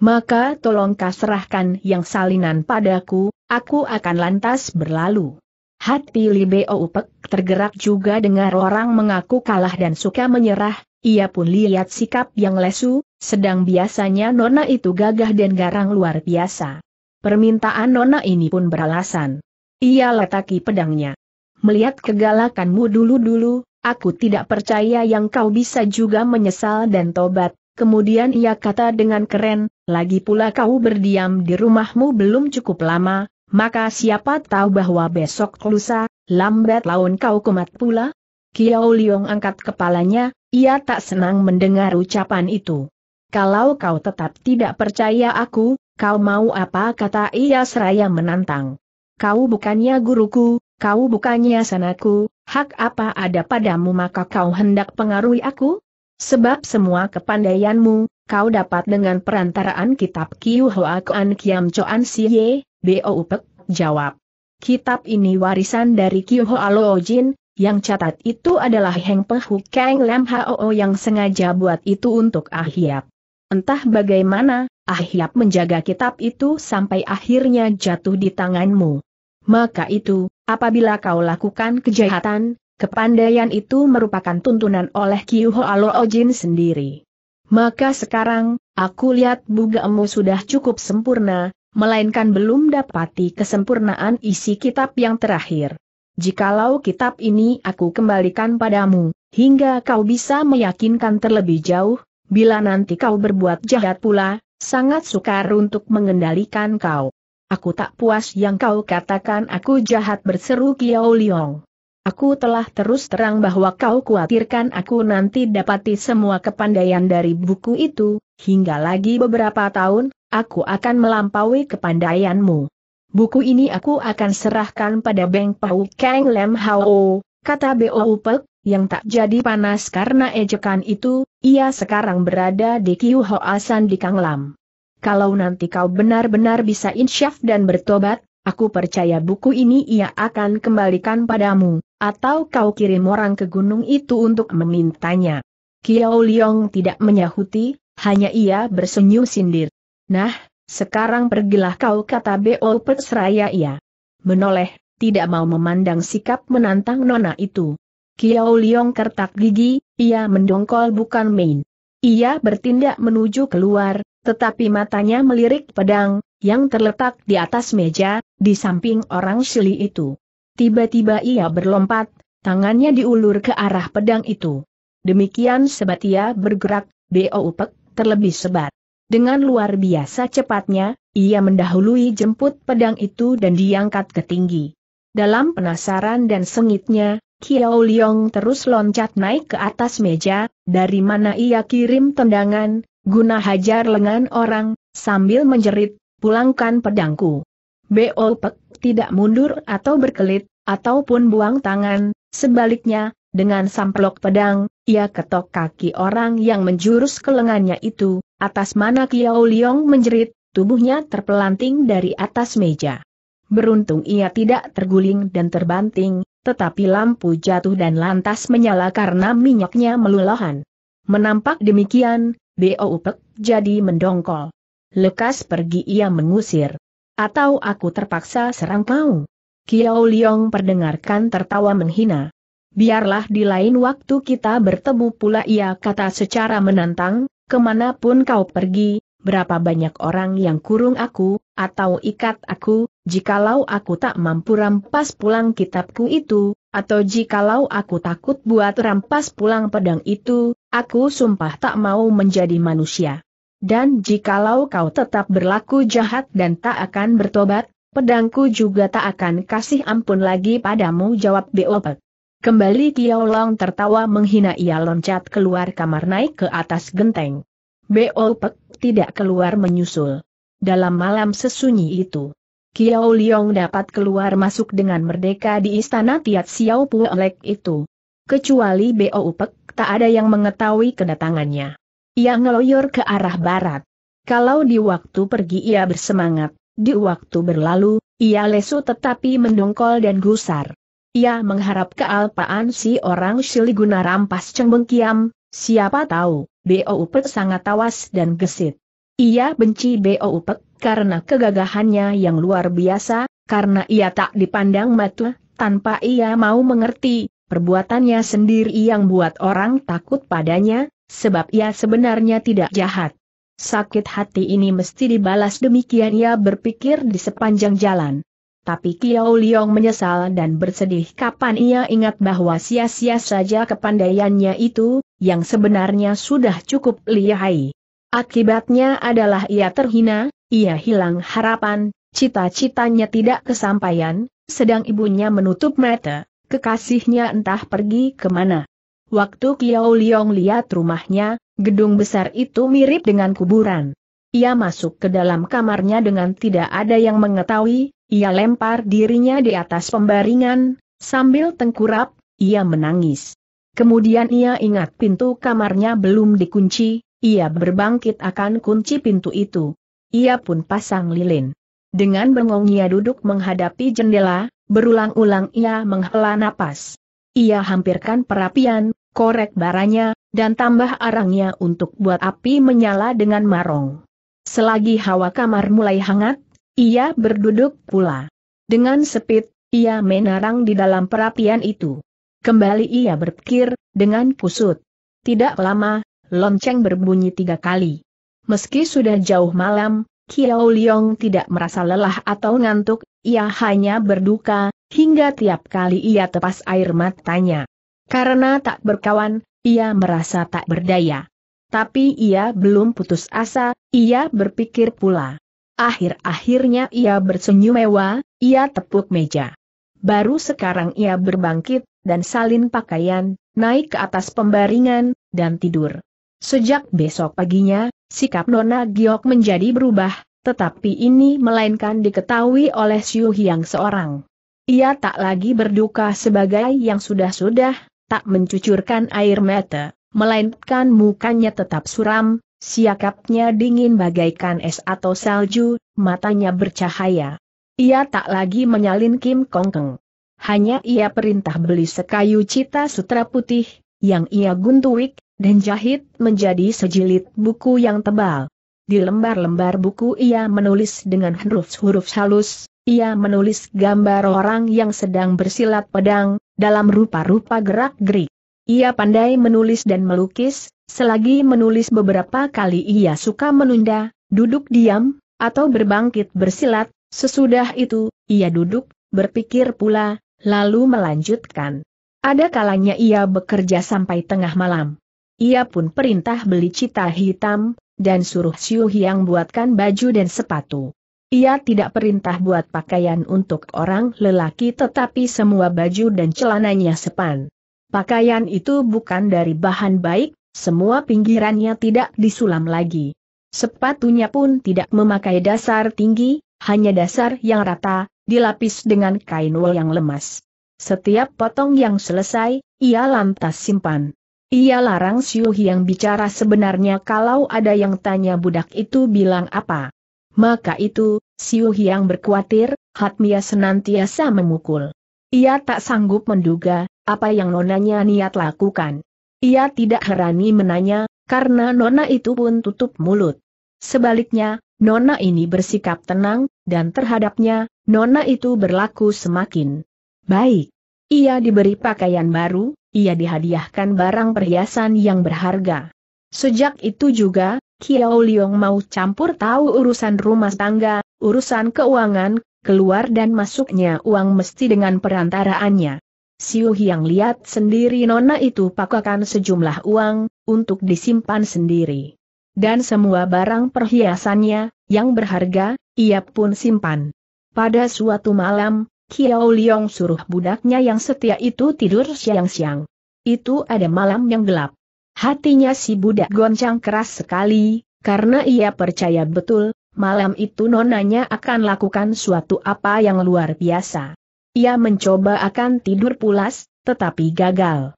Maka tolong kaserahkan yang salinan padaku, aku akan lantas berlalu. Hati Li Upek tergerak juga dengar orang mengaku kalah dan suka menyerah, ia pun lihat sikap yang lesu, sedang biasanya Nona itu gagah dan garang luar biasa. Permintaan Nona ini pun beralasan. Ia letaki pedangnya. Melihat kegalakanmu dulu-dulu, aku tidak percaya yang kau bisa juga menyesal dan tobat, Kemudian ia kata dengan keren, lagi pula kau berdiam di rumahmu belum cukup lama, maka siapa tahu bahwa besok lusa, lambat laun kau kumat pula? Kiao Liong angkat kepalanya, ia tak senang mendengar ucapan itu. Kalau kau tetap tidak percaya aku, Kau mau apa kata ia seraya menantang. Kau bukannya guruku, kau bukannya sanaku, hak apa ada padamu maka kau hendak pengaruhi aku? Sebab semua kepandaianmu, kau dapat dengan perantaraan kitab Kiu Hoa Kuan Kiam Choan Siye, B.O. Upek, jawab. Kitab ini warisan dari Kiu Hoa Lo Jin, yang catat itu adalah Heng Pehu Kang Lam Hao yang sengaja buat itu untuk Ahiap. Entah bagaimana, Ahyap menjaga kitab itu sampai akhirnya jatuh di tanganmu. Maka itu, apabila kau lakukan kejahatan, kepandaian itu merupakan tuntunan oleh Kiuho Ojin sendiri. Maka sekarang, aku lihat bugamu sudah cukup sempurna, melainkan belum dapati kesempurnaan isi kitab yang terakhir. Jikalau kitab ini aku kembalikan padamu, hingga kau bisa meyakinkan terlebih jauh, Bila nanti kau berbuat jahat pula, sangat sukar untuk mengendalikan kau. Aku tak puas yang kau katakan aku jahat berseru Kiao Liong. Aku telah terus terang bahwa kau khawatirkan aku nanti dapati semua kepandaian dari buku itu, hingga lagi beberapa tahun, aku akan melampaui kepandaianmu. Buku ini aku akan serahkan pada Beng Pau Kang Lem Hao, kata Bo Pek, yang tak jadi panas karena ejekan itu, ia sekarang berada di Kiu Hoasan di Kanglam. Kalau nanti kau benar-benar bisa insyaf dan bertobat, aku percaya buku ini ia akan kembalikan padamu, atau kau kirim orang ke gunung itu untuk memintanya. Kiao Liong tidak menyahuti, hanya ia bersenyum sindir. Nah, sekarang pergilah kau kata Bo Persraya ia. Menoleh, tidak mau memandang sikap menantang nona itu. Kiao Liong kertak gigi, ia mendongkol bukan main. Ia bertindak menuju keluar, tetapi matanya melirik pedang, yang terletak di atas meja, di samping orang Shili itu. Tiba-tiba ia berlompat, tangannya diulur ke arah pedang itu. Demikian sebat ia bergerak, B.O. Upek, terlebih sebat. Dengan luar biasa cepatnya, ia mendahului jemput pedang itu dan diangkat ke tinggi. Dalam penasaran dan sengitnya, Kiao Liong terus loncat naik ke atas meja, dari mana ia kirim tendangan, guna hajar lengan orang, sambil menjerit, pulangkan pedangku. Bo Pek tidak mundur atau berkelit, ataupun buang tangan, sebaliknya, dengan samplok pedang, ia ketok kaki orang yang menjurus ke lengannya itu, atas mana Kiao Liong menjerit, tubuhnya terpelanting dari atas meja. Beruntung ia tidak terguling dan terbanting, tetapi lampu jatuh dan lantas menyala karena minyaknya melulahan. Menampak demikian, Bo Upek jadi mendongkol. Lekas pergi ia mengusir. Atau aku terpaksa serang kau. Kiao Liong perdengarkan tertawa menghina. Biarlah di lain waktu kita bertemu pula ia kata secara menantang, kemanapun kau pergi, berapa banyak orang yang kurung aku, atau ikat aku, jikalau aku tak mampu rampas pulang kitabku itu, atau jikalau aku takut buat rampas pulang pedang itu, aku sumpah tak mau menjadi manusia. Dan jikalau kau tetap berlaku jahat dan tak akan bertobat, pedangku juga tak akan kasih ampun lagi padamu jawab Beopek. Kembali Tiao Long tertawa menghina ia loncat keluar kamar naik ke atas genteng. Beopek tidak keluar menyusul dalam malam sesunyi itu. Kiao Liong dapat keluar masuk dengan merdeka di istana Tiat Xiao Puelek itu. Kecuali Bo Upek, tak ada yang mengetahui kedatangannya. Ia ngeloyor ke arah barat. Kalau di waktu pergi ia bersemangat, di waktu berlalu, ia lesu tetapi mendongkol dan gusar. Ia mengharap kealpaan si orang Siliguna rampas cengbengkiam, siapa tahu, Bo Upek sangat tawas dan gesit. Ia benci Bo Upek karena kegagahannya yang luar biasa, karena ia tak dipandang mata, tanpa ia mau mengerti, perbuatannya sendiri yang buat orang takut padanya, sebab ia sebenarnya tidak jahat. Sakit hati ini mesti dibalas demikian ia berpikir di sepanjang jalan. Tapi Kiao Liong menyesal dan bersedih kapan ia ingat bahwa sia-sia saja kepandaiannya itu, yang sebenarnya sudah cukup lihai. Akibatnya adalah ia terhina, ia hilang harapan, cita-citanya tidak kesampaian, sedang ibunya menutup mata, kekasihnya entah pergi kemana. Waktu Kiao Liong lihat rumahnya, gedung besar itu mirip dengan kuburan. Ia masuk ke dalam kamarnya dengan tidak ada yang mengetahui, ia lempar dirinya di atas pembaringan, sambil tengkurap, ia menangis. Kemudian ia ingat pintu kamarnya belum dikunci, ia berbangkit akan kunci pintu itu. Ia pun pasang lilin. Dengan bengong ia duduk menghadapi jendela, berulang-ulang ia menghela napas. Ia hampirkan perapian, korek baranya, dan tambah arangnya untuk buat api menyala dengan marong. Selagi hawa kamar mulai hangat, ia berduduk pula. Dengan sepit, ia menarang di dalam perapian itu. Kembali ia berpikir, dengan kusut. Tidak lama, lonceng berbunyi tiga kali. Meski sudah jauh malam, Kiao Liong tidak merasa lelah atau ngantuk, ia hanya berduka, hingga tiap kali ia tepas air matanya. Karena tak berkawan, ia merasa tak berdaya. Tapi ia belum putus asa, ia berpikir pula. Akhir-akhirnya ia bersenyum mewah, ia tepuk meja. Baru sekarang ia berbangkit, dan salin pakaian, naik ke atas pembaringan, dan tidur. Sejak besok paginya, sikap Nona Giok menjadi berubah, tetapi ini melainkan diketahui oleh Siu Hyang seorang. Ia tak lagi berduka sebagai yang sudah-sudah, tak mencucurkan air mata, melainkan mukanya tetap suram, siakapnya dingin bagaikan es atau salju, matanya bercahaya. Ia tak lagi menyalin Kim Kong Hanya ia perintah beli sekayu cita sutra putih, yang ia guntuik, dan jahit menjadi sejilid buku yang tebal. Di lembar-lembar buku ia menulis dengan huruf-huruf halus, ia menulis gambar orang yang sedang bersilat pedang, dalam rupa-rupa gerak-gerik. Ia pandai menulis dan melukis, selagi menulis beberapa kali ia suka menunda, duduk diam, atau berbangkit bersilat, sesudah itu, ia duduk, berpikir pula, lalu melanjutkan. Ada kalanya ia bekerja sampai tengah malam ia pun perintah beli cita hitam, dan suruh Siu Hiang buatkan baju dan sepatu. Ia tidak perintah buat pakaian untuk orang lelaki tetapi semua baju dan celananya sepan. Pakaian itu bukan dari bahan baik, semua pinggirannya tidak disulam lagi. Sepatunya pun tidak memakai dasar tinggi, hanya dasar yang rata, dilapis dengan kain wol yang lemas. Setiap potong yang selesai, ia lantas simpan. Ia larang Siu yang bicara sebenarnya kalau ada yang tanya budak itu bilang apa. Maka itu, Siu yang berkhawatir, Hatmia senantiasa memukul. Ia tak sanggup menduga, apa yang nonanya niat lakukan. Ia tidak herani menanya, karena nona itu pun tutup mulut. Sebaliknya, nona ini bersikap tenang, dan terhadapnya, nona itu berlaku semakin baik. Ia diberi pakaian baru, ia dihadiahkan barang perhiasan yang berharga. Sejak itu juga, Kiao Liong mau campur tahu urusan rumah tangga, urusan keuangan, keluar dan masuknya uang mesti dengan perantaraannya. Siu Hiang lihat sendiri nona itu pakakan sejumlah uang, untuk disimpan sendiri. Dan semua barang perhiasannya, yang berharga, ia pun simpan. Pada suatu malam, Kiao Liong suruh budaknya yang setia itu tidur siang-siang. Itu ada malam yang gelap. Hatinya si budak goncang keras sekali, karena ia percaya betul, malam itu nonanya akan lakukan suatu apa yang luar biasa. Ia mencoba akan tidur pulas, tetapi gagal.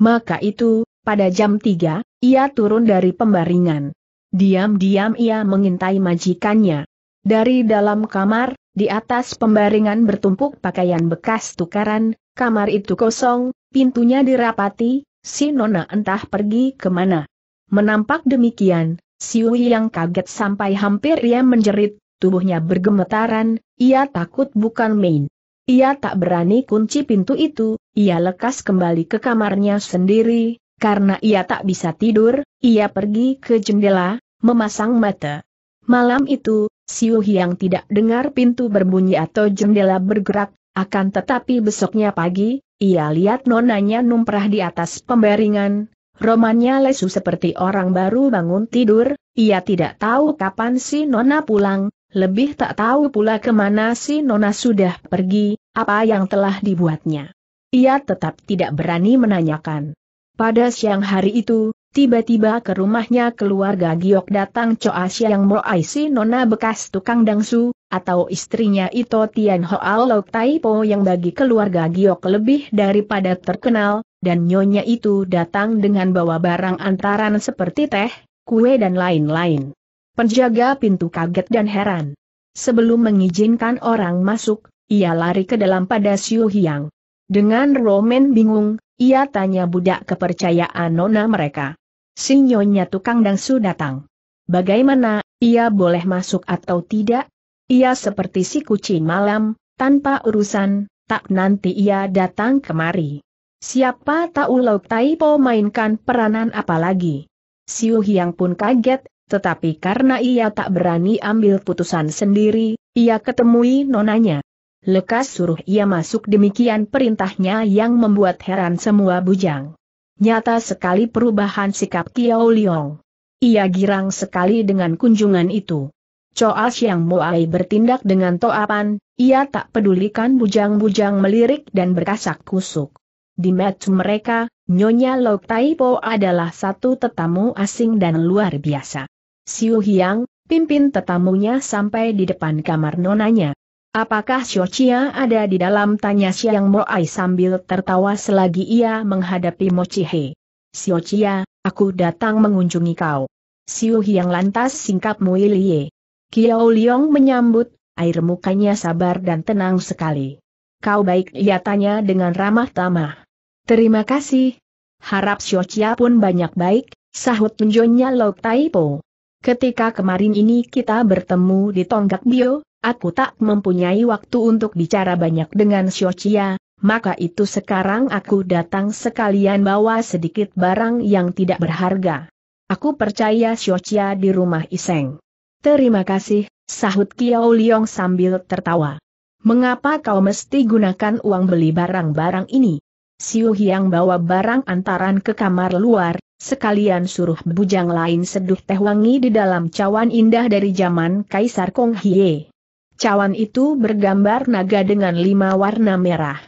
Maka itu, pada jam 3, ia turun dari pembaringan. Diam-diam ia mengintai majikannya. Dari dalam kamar, di atas pembaringan bertumpuk pakaian bekas tukaran, kamar itu kosong, pintunya dirapati, si Nona entah pergi kemana. Menampak demikian, Siwi yang kaget sampai hampir ia menjerit, tubuhnya bergemetaran, ia takut bukan main. Ia tak berani kunci pintu itu, ia lekas kembali ke kamarnya sendiri, karena ia tak bisa tidur, ia pergi ke jendela, memasang mata. Malam itu, Siu Hiang tidak dengar pintu berbunyi atau jendela bergerak, akan tetapi besoknya pagi, ia lihat nonanya numprah di atas pembaringan, romannya lesu seperti orang baru bangun tidur, ia tidak tahu kapan si nona pulang, lebih tak tahu pula kemana si nona sudah pergi, apa yang telah dibuatnya. Ia tetap tidak berani menanyakan. Pada siang hari itu, Tiba-tiba ke rumahnya keluarga Giok datang Choa Siang Mo si Nona bekas tukang dangsu, atau istrinya Ito Tian Hoal Lok Taipo yang bagi keluarga Giok lebih daripada terkenal, dan nyonya itu datang dengan bawa barang antaran seperti teh, kue dan lain-lain. Penjaga pintu kaget dan heran. Sebelum mengizinkan orang masuk, ia lari ke dalam pada Siu Hiang. Dengan Roman bingung, ia tanya budak kepercayaan nona mereka. Sinyonya tukang dangsu datang. Bagaimana, ia boleh masuk atau tidak? Ia seperti si kucing malam, tanpa urusan, tak nanti ia datang kemari. Siapa tahu Lau Taipo mainkan peranan apa lagi. Siu Hiang pun kaget, tetapi karena ia tak berani ambil putusan sendiri, ia ketemui nonanya. Lekas suruh ia masuk demikian perintahnya yang membuat heran semua bujang. Nyata sekali perubahan sikap Kiao Liong. Ia girang sekali dengan kunjungan itu. Choa Siang Moai bertindak dengan toapan, ia tak pedulikan bujang-bujang melirik dan berkasak kusuk. Di match mereka, Nyonya Lok Taipo adalah satu tetamu asing dan luar biasa. Siu Hiang, pimpin tetamunya sampai di depan kamar nonanya. Apakah Xiao Chia ada di dalam tanya Siang Moai sambil tertawa selagi ia menghadapi Mo Xiao Chia, aku datang mengunjungi kau. Siu Hiang lantas singkap Mu Lie. Kiao Liong menyambut, air mukanya sabar dan tenang sekali. Kau baik ia tanya dengan ramah tamah. Terima kasih. Harap Xiao Chia pun banyak baik, sahut menjonya Lok Taipo. Ketika kemarin ini kita bertemu di Tonggak Bio, Aku tak mempunyai waktu untuk bicara banyak dengan Xiochia, maka itu sekarang aku datang sekalian bawa sedikit barang yang tidak berharga. Aku percaya Xiochia di rumah Iseng. Terima kasih, sahut Kiao Liong sambil tertawa. Mengapa kau mesti gunakan uang beli barang-barang ini? Siu Hiang bawa barang antaran ke kamar luar, sekalian suruh bujang lain seduh teh wangi di dalam cawan indah dari zaman Kaisar Kong Hie. Cawan itu bergambar naga dengan lima warna merah.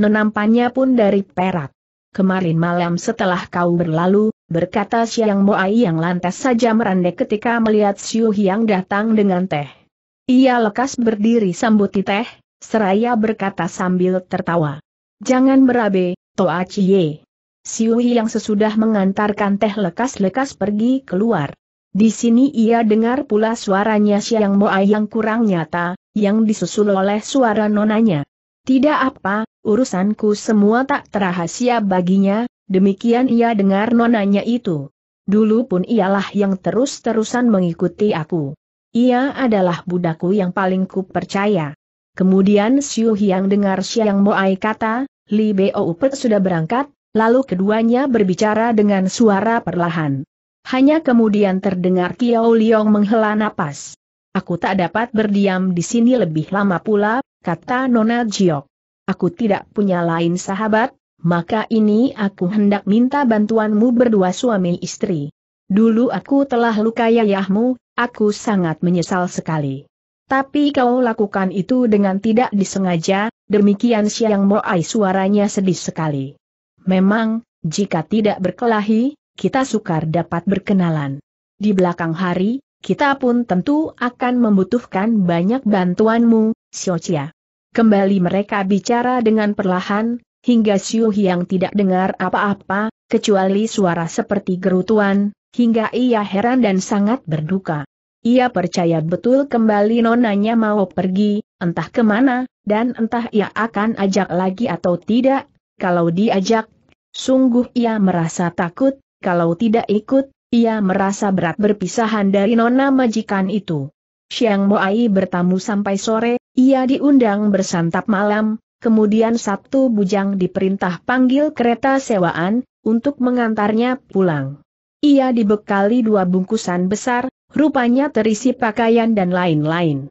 Nenampannya pun dari perak. Kemarin malam setelah kau berlalu, berkata siang Moai yang lantas saja merandek ketika melihat siu Hyang datang dengan teh. Ia lekas berdiri sambuti teh, seraya berkata sambil tertawa. Jangan berabe, Toa Cie. Siu Hyang sesudah mengantarkan teh lekas-lekas pergi keluar. Di sini ia dengar pula suaranya Siang Moai yang kurang nyata, yang disusul oleh suara nonanya. Tidak apa, urusanku semua tak terahasia baginya, demikian ia dengar nonanya itu. Dulu pun ialah yang terus-terusan mengikuti aku. Ia adalah budakku yang paling kupercaya. Kemudian Siu Hiang dengar Siang Moai kata, Li Bo Upet sudah berangkat, lalu keduanya berbicara dengan suara perlahan. Hanya kemudian terdengar Kiao Liong menghela napas. Aku tak dapat berdiam di sini lebih lama pula, kata Nona Jiok. Aku tidak punya lain sahabat, maka ini aku hendak minta bantuanmu berdua suami istri. Dulu aku telah lukai ayahmu, aku sangat menyesal sekali. Tapi kau lakukan itu dengan tidak disengaja, demikian Siang Moai suaranya sedih sekali. Memang, jika tidak berkelahi, kita sukar dapat berkenalan. Di belakang hari, kita pun tentu akan membutuhkan banyak bantuanmu, Xiochia. Kembali mereka bicara dengan perlahan, hingga Xiu yang tidak dengar apa-apa, kecuali suara seperti gerutuan, hingga ia heran dan sangat berduka. Ia percaya betul kembali nonanya mau pergi, entah kemana, dan entah ia akan ajak lagi atau tidak, kalau diajak, sungguh ia merasa takut, kalau tidak ikut, ia merasa berat berpisahan dari nona majikan itu. Siang Moai bertamu sampai sore, ia diundang bersantap malam, kemudian Sabtu Bujang diperintah panggil kereta sewaan, untuk mengantarnya pulang. Ia dibekali dua bungkusan besar, rupanya terisi pakaian dan lain-lain.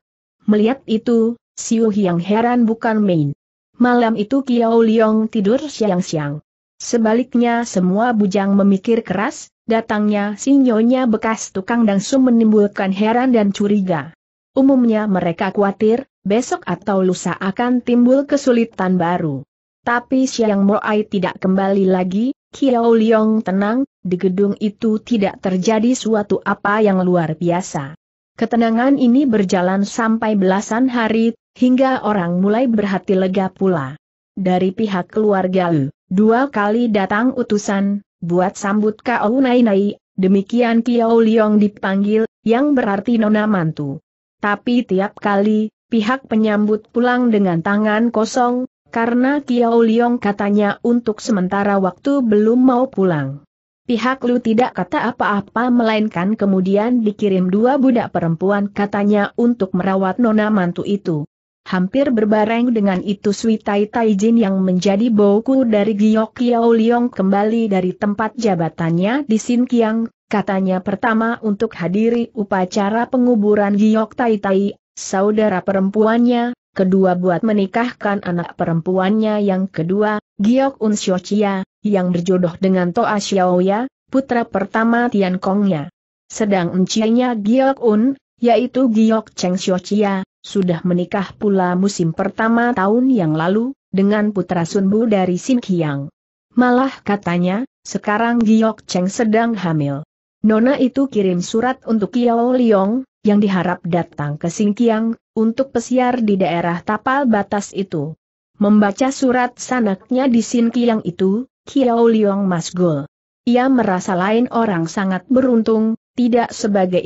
Melihat itu, Siu Hyang heran bukan main. Malam itu Kiao Liong tidur siang-siang. Sebaliknya semua bujang memikir keras, datangnya sinyonya bekas tukang dangsu menimbulkan heran dan curiga. Umumnya mereka khawatir, besok atau lusa akan timbul kesulitan baru. Tapi Siang Moai tidak kembali lagi, Kiao Liong tenang, di gedung itu tidak terjadi suatu apa yang luar biasa. Ketenangan ini berjalan sampai belasan hari, hingga orang mulai berhati lega pula. Dari pihak keluarga Lu, Dua kali datang utusan, buat sambut kau Nai Nai, demikian Kiao Liong dipanggil, yang berarti nona mantu. Tapi tiap kali, pihak penyambut pulang dengan tangan kosong, karena Kiao Liong katanya untuk sementara waktu belum mau pulang. Pihak Lu tidak kata apa-apa melainkan kemudian dikirim dua budak perempuan katanya untuk merawat nona mantu itu. Hampir berbareng dengan itu Sui Tai Jin yang menjadi boku dari Gyeok Kiao Liong kembali dari tempat jabatannya di Sin Kiang, katanya pertama untuk hadiri upacara penguburan Gyeok Tai Tai, saudara perempuannya, kedua buat menikahkan anak perempuannya yang kedua, Gyeok Un Xiochia, yang berjodoh dengan Toa Xiaoya, putra pertama Tian Kongnya. Sedang encinya Gyeok Un, yaitu Gyeok Cheng Xiochia, sudah menikah pula musim pertama tahun yang lalu, dengan putra Sunbu dari Kiang. Malah katanya, sekarang Giok Cheng sedang hamil. Nona itu kirim surat untuk Kiao Liong, yang diharap datang ke Kiang, untuk pesiar di daerah tapal batas itu. Membaca surat sanaknya di Kiang itu, Kiao Liong masgul. Ia merasa lain orang sangat beruntung, tidak sebagai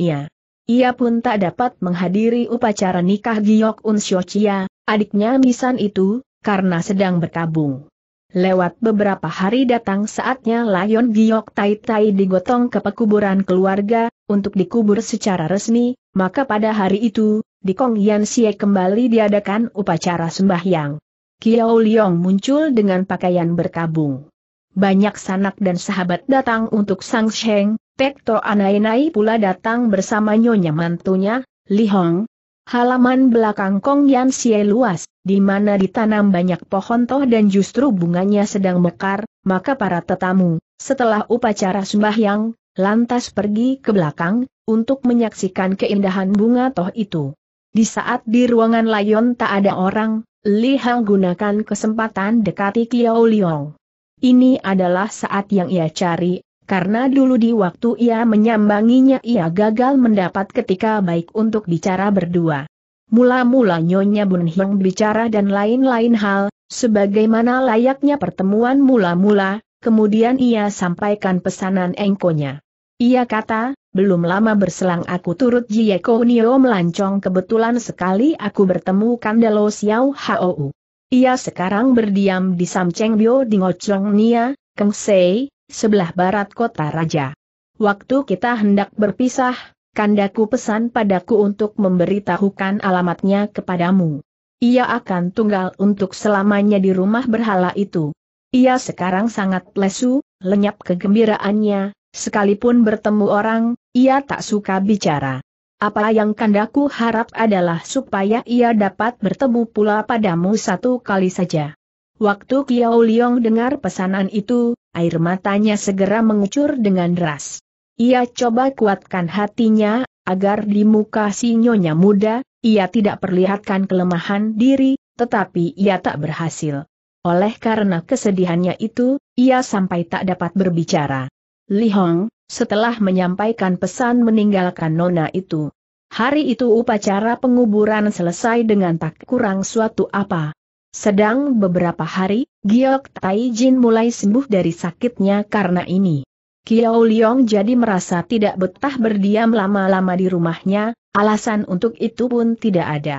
ia pun tak dapat menghadiri upacara nikah Giyok Unsyochia, adiknya Misan itu, karena sedang berkabung. Lewat beberapa hari datang saatnya Layon Giyok Tai Tai digotong ke pekuburan keluarga, untuk dikubur secara resmi, maka pada hari itu, di Kong Yan Xie kembali diadakan upacara sembahyang. Kiao Liong muncul dengan pakaian berkabung. Banyak sanak dan sahabat datang untuk Sang Sheng, anai Anainai pula datang bersama nyonya mantunya, Li Hong. Halaman belakang Kong Yan Xie luas, di mana ditanam banyak pohon toh dan justru bunganya sedang mekar, maka para tetamu, setelah upacara sembahyang, lantas pergi ke belakang, untuk menyaksikan keindahan bunga toh itu. Di saat di ruangan layon tak ada orang, Li Hang gunakan kesempatan dekati Kiao Liong. Ini adalah saat yang ia cari, karena dulu di waktu ia menyambanginya ia gagal mendapat ketika baik untuk bicara berdua. Mula-mula Nyonya Bun bicara dan lain-lain hal, sebagaimana layaknya pertemuan mula-mula, kemudian ia sampaikan pesanan engkonya. Ia kata, belum lama berselang aku turut Jie Nio melancong kebetulan sekali aku bertemu Kandalo Xiao Hou. Ia sekarang berdiam di Samcheng Bio di Ngocong Nia, Keng sebelah barat kota raja. Waktu kita hendak berpisah, kandaku pesan padaku untuk memberitahukan alamatnya kepadamu. Ia akan tunggal untuk selamanya di rumah berhala itu. Ia sekarang sangat lesu, lenyap kegembiraannya, sekalipun bertemu orang, ia tak suka bicara. Apa yang kandaku harap adalah supaya ia dapat bertemu pula padamu satu kali saja. Waktu Kiao Liong dengar pesanan itu, air matanya segera mengucur dengan deras. Ia coba kuatkan hatinya, agar di muka si nyonya muda, ia tidak perlihatkan kelemahan diri, tetapi ia tak berhasil. Oleh karena kesedihannya itu, ia sampai tak dapat berbicara. Li Hong, setelah menyampaikan pesan meninggalkan nona itu. Hari itu upacara penguburan selesai dengan tak kurang suatu apa. Sedang beberapa hari, Giok Taijin mulai sembuh dari sakitnya karena ini. Kiao Liong jadi merasa tidak betah berdiam lama-lama di rumahnya, alasan untuk itu pun tidak ada.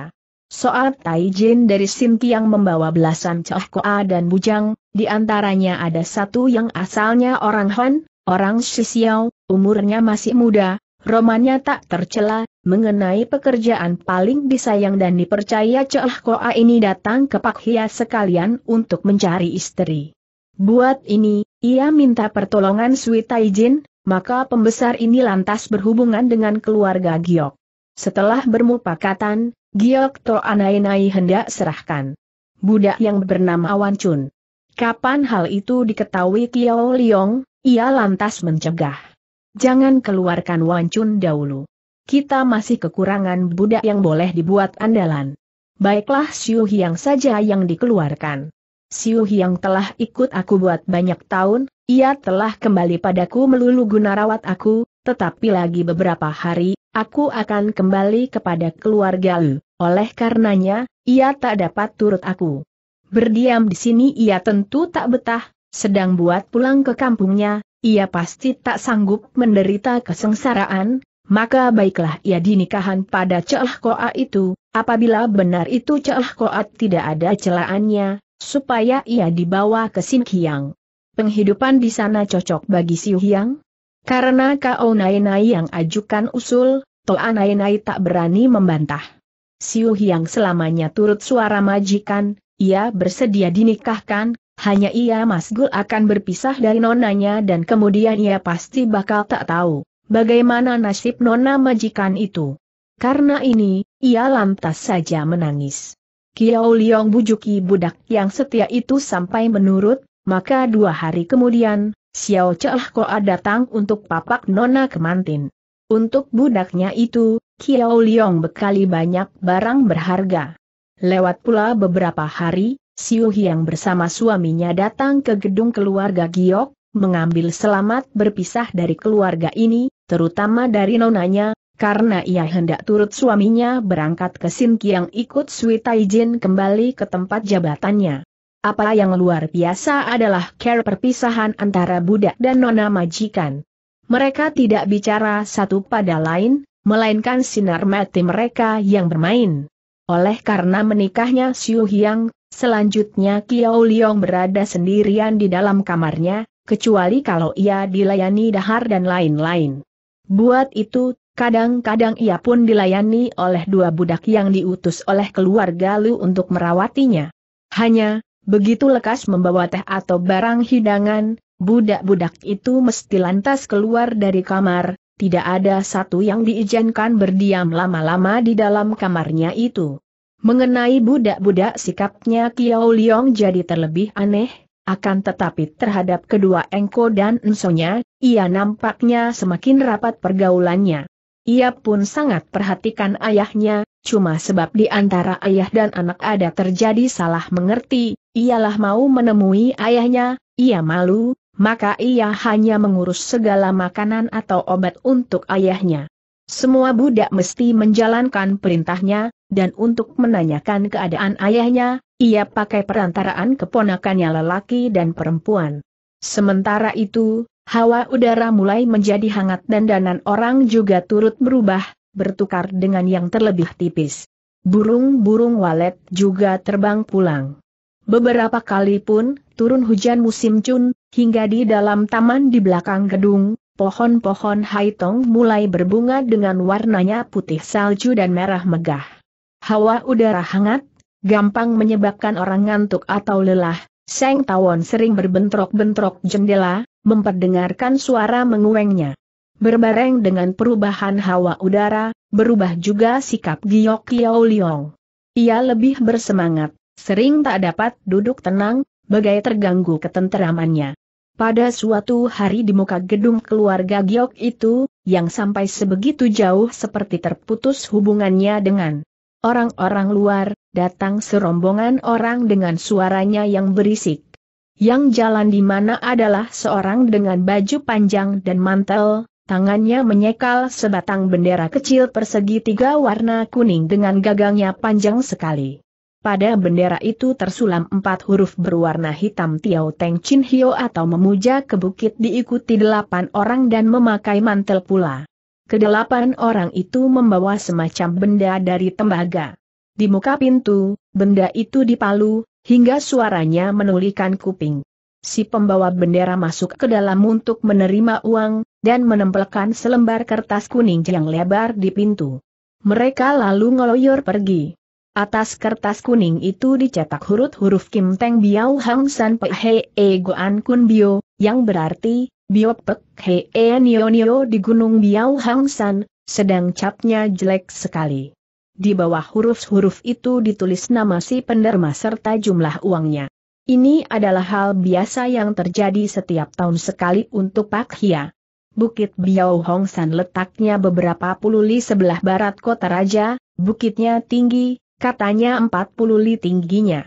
Soal Taijin dari Sinki yang membawa belasan Koa dan Bujang, di antaranya ada satu yang asalnya orang Han, orang Shisiao, umurnya masih muda, Romanya tak tercela, mengenai pekerjaan paling disayang dan dipercaya Celah Koa ini datang ke Pak Hias sekalian untuk mencari istri. Buat ini, ia minta pertolongan Sui Taijin, maka pembesar ini lantas berhubungan dengan keluarga Giok. Setelah bermupakatan, Giok To Anainai hendak serahkan budak yang bernama Wan Chun. Kapan hal itu diketahui Kiao Liong, ia lantas mencegah jangan keluarkan wancun dahulu. Kita masih kekurangan budak yang boleh dibuat andalan. Baiklah Siu Hiang saja yang dikeluarkan. Siu Hiang telah ikut aku buat banyak tahun, ia telah kembali padaku melulu guna rawat aku, tetapi lagi beberapa hari, aku akan kembali kepada keluarga Lu. Oleh karenanya, ia tak dapat turut aku. Berdiam di sini ia tentu tak betah, sedang buat pulang ke kampungnya, ia pasti tak sanggup menderita kesengsaraan, maka baiklah ia dinikahan pada Celah Koa itu, apabila benar itu Celah Koa tidak ada celaannya, supaya ia dibawa ke Kiang. Penghidupan di sana cocok bagi Siu Hyang? Karena Kao Nai Nai yang ajukan usul, Toa Nai Nai tak berani membantah. Siu Hyang selamanya turut suara majikan, ia bersedia dinikahkan, hanya ia masgul akan berpisah dari nonanya dan kemudian ia pasti bakal tak tahu bagaimana nasib nona majikan itu. Karena ini, ia lantas saja menangis. Kiao Liong bujuki budak yang setia itu sampai menurut, maka dua hari kemudian, Xiao Cheh Koa datang untuk papak nona kemantin. Untuk budaknya itu, Kiao Liong bekali banyak barang berharga. Lewat pula beberapa hari, Siu Hiang bersama suaminya datang ke gedung keluarga Giok, mengambil selamat berpisah dari keluarga ini, terutama dari nonanya, karena ia hendak turut suaminya berangkat ke Kiang ikut Sui Taijin kembali ke tempat jabatannya. Apa yang luar biasa adalah care perpisahan antara budak dan nona majikan. Mereka tidak bicara satu pada lain, melainkan sinar mati mereka yang bermain. Oleh karena menikahnya Siu Hiang Selanjutnya Kiao Liong berada sendirian di dalam kamarnya, kecuali kalau ia dilayani dahar dan lain-lain. Buat itu, kadang-kadang ia pun dilayani oleh dua budak yang diutus oleh keluarga Lu untuk merawatinya. Hanya, begitu lekas membawa teh atau barang hidangan, budak-budak itu mesti lantas keluar dari kamar, tidak ada satu yang diizinkan berdiam lama-lama di dalam kamarnya itu. Mengenai budak-budak sikapnya Kiao Liong jadi terlebih aneh, akan tetapi terhadap kedua Engko dan Ensonya, ia nampaknya semakin rapat pergaulannya. Ia pun sangat perhatikan ayahnya, cuma sebab di antara ayah dan anak ada terjadi salah mengerti, ialah mau menemui ayahnya, ia malu, maka ia hanya mengurus segala makanan atau obat untuk ayahnya. Semua budak mesti menjalankan perintahnya, dan untuk menanyakan keadaan ayahnya, ia pakai perantaraan keponakannya lelaki dan perempuan. Sementara itu, hawa udara mulai menjadi hangat dan danan orang juga turut berubah, bertukar dengan yang terlebih tipis. Burung-burung walet juga terbang pulang. Beberapa kali pun, turun hujan musim cun, hingga di dalam taman di belakang gedung, pohon-pohon haitong mulai berbunga dengan warnanya putih salju dan merah megah hawa udara hangat, gampang menyebabkan orang ngantuk atau lelah. Seng Tawon sering berbentrok-bentrok jendela, memperdengarkan suara menguengnya. Berbareng dengan perubahan hawa udara, berubah juga sikap Giok Kiao Liong. Ia lebih bersemangat, sering tak dapat duduk tenang, bagai terganggu ketenteramannya. Pada suatu hari di muka gedung keluarga Giok itu, yang sampai sebegitu jauh seperti terputus hubungannya dengan orang-orang luar, datang serombongan orang dengan suaranya yang berisik. Yang jalan di mana adalah seorang dengan baju panjang dan mantel, tangannya menyekal sebatang bendera kecil persegi tiga warna kuning dengan gagangnya panjang sekali. Pada bendera itu tersulam empat huruf berwarna hitam Tiao Teng Chin Hio atau memuja ke bukit diikuti delapan orang dan memakai mantel pula. Kedelapan orang itu membawa semacam benda dari tembaga. Di muka pintu, benda itu dipalu, hingga suaranya menulikan kuping. Si pembawa bendera masuk ke dalam untuk menerima uang, dan menempelkan selembar kertas kuning yang lebar di pintu. Mereka lalu ngeloyor pergi. Atas kertas kuning itu dicetak huruf-huruf Kim Teng Biao Hang San Pei Hei E Goan Kun Bio, yang berarti, Biopek Hee Nio di Gunung Biao Hang San, sedang capnya jelek sekali. Di bawah huruf-huruf itu ditulis nama si penderma serta jumlah uangnya. Ini adalah hal biasa yang terjadi setiap tahun sekali untuk Pak Hia. Bukit Biao Hong San letaknya beberapa puluh li sebelah barat kota raja, bukitnya tinggi, katanya 40 li tingginya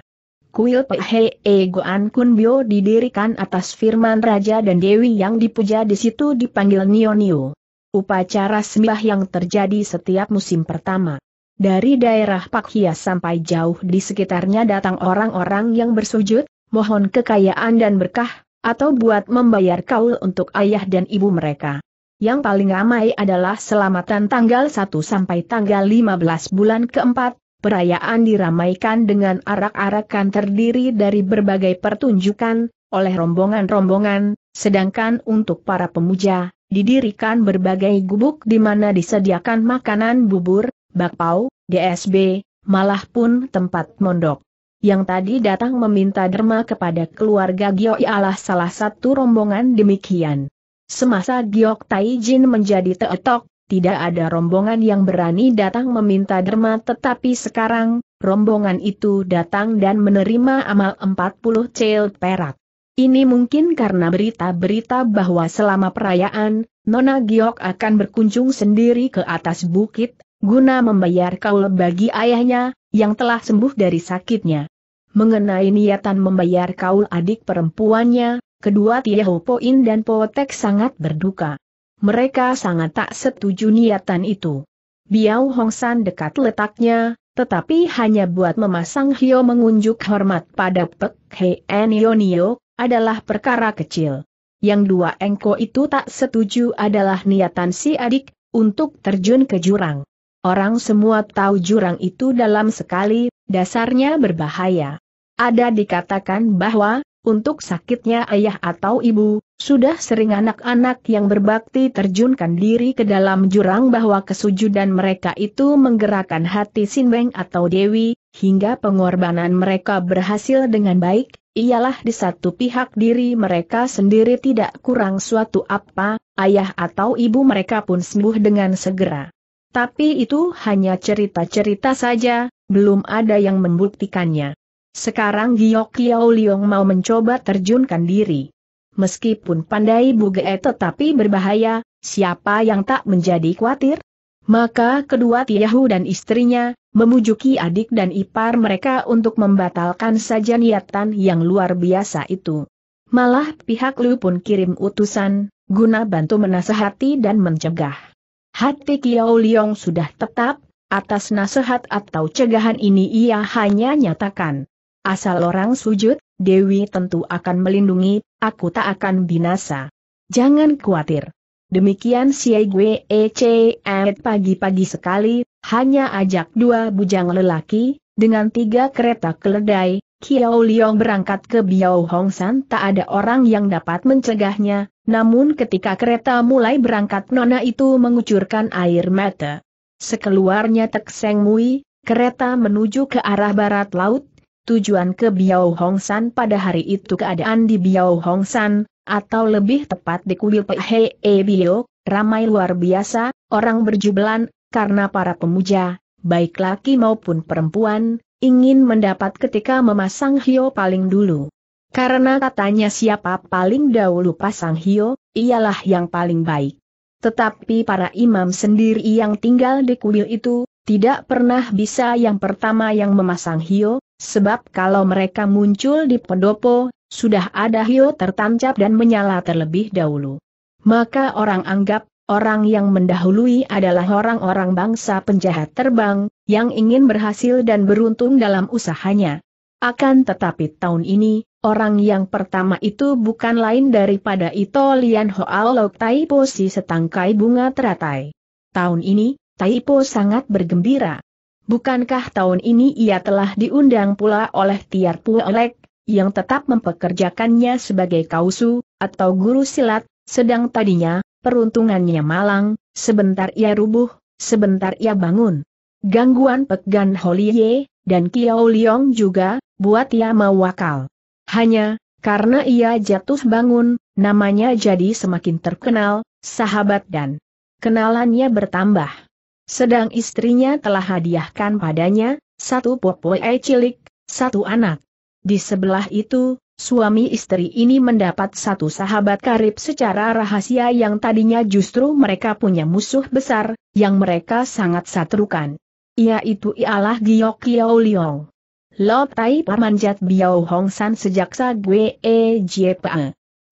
kuil Pehe Goan Bio didirikan atas firman Raja dan Dewi yang dipuja di situ dipanggil Nio Nio. Upacara sembah yang terjadi setiap musim pertama. Dari daerah Pakhia sampai jauh di sekitarnya datang orang-orang yang bersujud, mohon kekayaan dan berkah, atau buat membayar kaul untuk ayah dan ibu mereka. Yang paling ramai adalah selamatan tanggal 1 sampai tanggal 15 bulan keempat, Perayaan diramaikan dengan arak-arakan terdiri dari berbagai pertunjukan, oleh rombongan-rombongan, sedangkan untuk para pemuja, didirikan berbagai gubuk di mana disediakan makanan bubur, bakpao, DSB, malah pun tempat mondok. Yang tadi datang meminta derma kepada keluarga Gyo ialah salah satu rombongan demikian. Semasa Giok Taijin menjadi teetok, tidak ada rombongan yang berani datang meminta derma tetapi sekarang, rombongan itu datang dan menerima amal 40 cel perak. Ini mungkin karena berita-berita bahwa selama perayaan, Nona Giok akan berkunjung sendiri ke atas bukit, guna membayar kaul bagi ayahnya, yang telah sembuh dari sakitnya. Mengenai niatan membayar kaul adik perempuannya, kedua Tieho Poin dan Potek sangat berduka. Mereka sangat tak setuju niatan itu. Biao Hongsan dekat letaknya, tetapi hanya buat memasang Hio mengunjuk hormat pada Pek He adalah perkara kecil. Yang dua engko itu tak setuju adalah niatan si adik, untuk terjun ke jurang. Orang semua tahu jurang itu dalam sekali, dasarnya berbahaya. Ada dikatakan bahwa, untuk sakitnya ayah atau ibu, sudah sering anak-anak yang berbakti terjunkan diri ke dalam jurang bahwa kesujudan mereka itu menggerakkan hati Sinbeng atau Dewi, hingga pengorbanan mereka berhasil dengan baik, ialah di satu pihak diri mereka sendiri tidak kurang suatu apa, ayah atau ibu mereka pun sembuh dengan segera. Tapi itu hanya cerita-cerita saja, belum ada yang membuktikannya. Sekarang Giok Kiao Liong mau mencoba terjunkan diri. Meskipun pandai bugee tetapi berbahaya, siapa yang tak menjadi khawatir? Maka kedua Tiahu dan istrinya, memujuki adik dan ipar mereka untuk membatalkan saja niatan yang luar biasa itu. Malah pihak Lu pun kirim utusan, guna bantu menasehati dan mencegah. Hati Kiao Liong sudah tetap, atas nasihat atau cegahan ini ia hanya nyatakan. Asal orang sujud, Dewi tentu akan melindungi, aku tak akan binasa. Jangan khawatir. Demikian si Gue ece. pagi-pagi sekali, hanya ajak dua bujang lelaki, dengan tiga kereta keledai, Kiao Liong berangkat ke Biao Hong San tak ada orang yang dapat mencegahnya, namun ketika kereta mulai berangkat Nona itu mengucurkan air mata. Sekeluarnya Tekseng Mui, kereta menuju ke arah barat laut, tujuan ke Biao Hongsan pada hari itu keadaan di Biao Hongsan, atau lebih tepat di kuil Pehe Bio, ramai luar biasa, orang berjubelan, karena para pemuja, baik laki maupun perempuan, ingin mendapat ketika memasang hio paling dulu. Karena katanya siapa paling dahulu pasang hio, ialah yang paling baik. Tetapi para imam sendiri yang tinggal di kuil itu, tidak pernah bisa yang pertama yang memasang hio, Sebab kalau mereka muncul di pendopo, sudah ada hiu tertancap dan menyala terlebih dahulu. Maka orang anggap, orang yang mendahului adalah orang-orang bangsa penjahat terbang, yang ingin berhasil dan beruntung dalam usahanya. Akan tetapi tahun ini, orang yang pertama itu bukan lain daripada Ito Lian Hoao Lok Taipo si setangkai bunga teratai. Tahun ini, Taipo sangat bergembira. Bukankah tahun ini ia telah diundang pula oleh Tiar Puelek, yang tetap mempekerjakannya sebagai kausu, atau guru silat, sedang tadinya, peruntungannya malang, sebentar ia rubuh, sebentar ia bangun. Gangguan Pegan Holie, dan Kiao Liong juga, buat ia mewakal. Hanya, karena ia jatuh bangun, namanya jadi semakin terkenal, sahabat dan kenalannya bertambah. Sedang istrinya telah hadiahkan padanya, satu popoe cilik, satu anak. Di sebelah itu, suami istri ini mendapat satu sahabat karib secara rahasia yang tadinya justru mereka punya musuh besar, yang mereka sangat satrukan. Yaitu ialah Giyok Kiao Liong. Lo Tai Pamanjat Biao Hong San sejak sa Gue E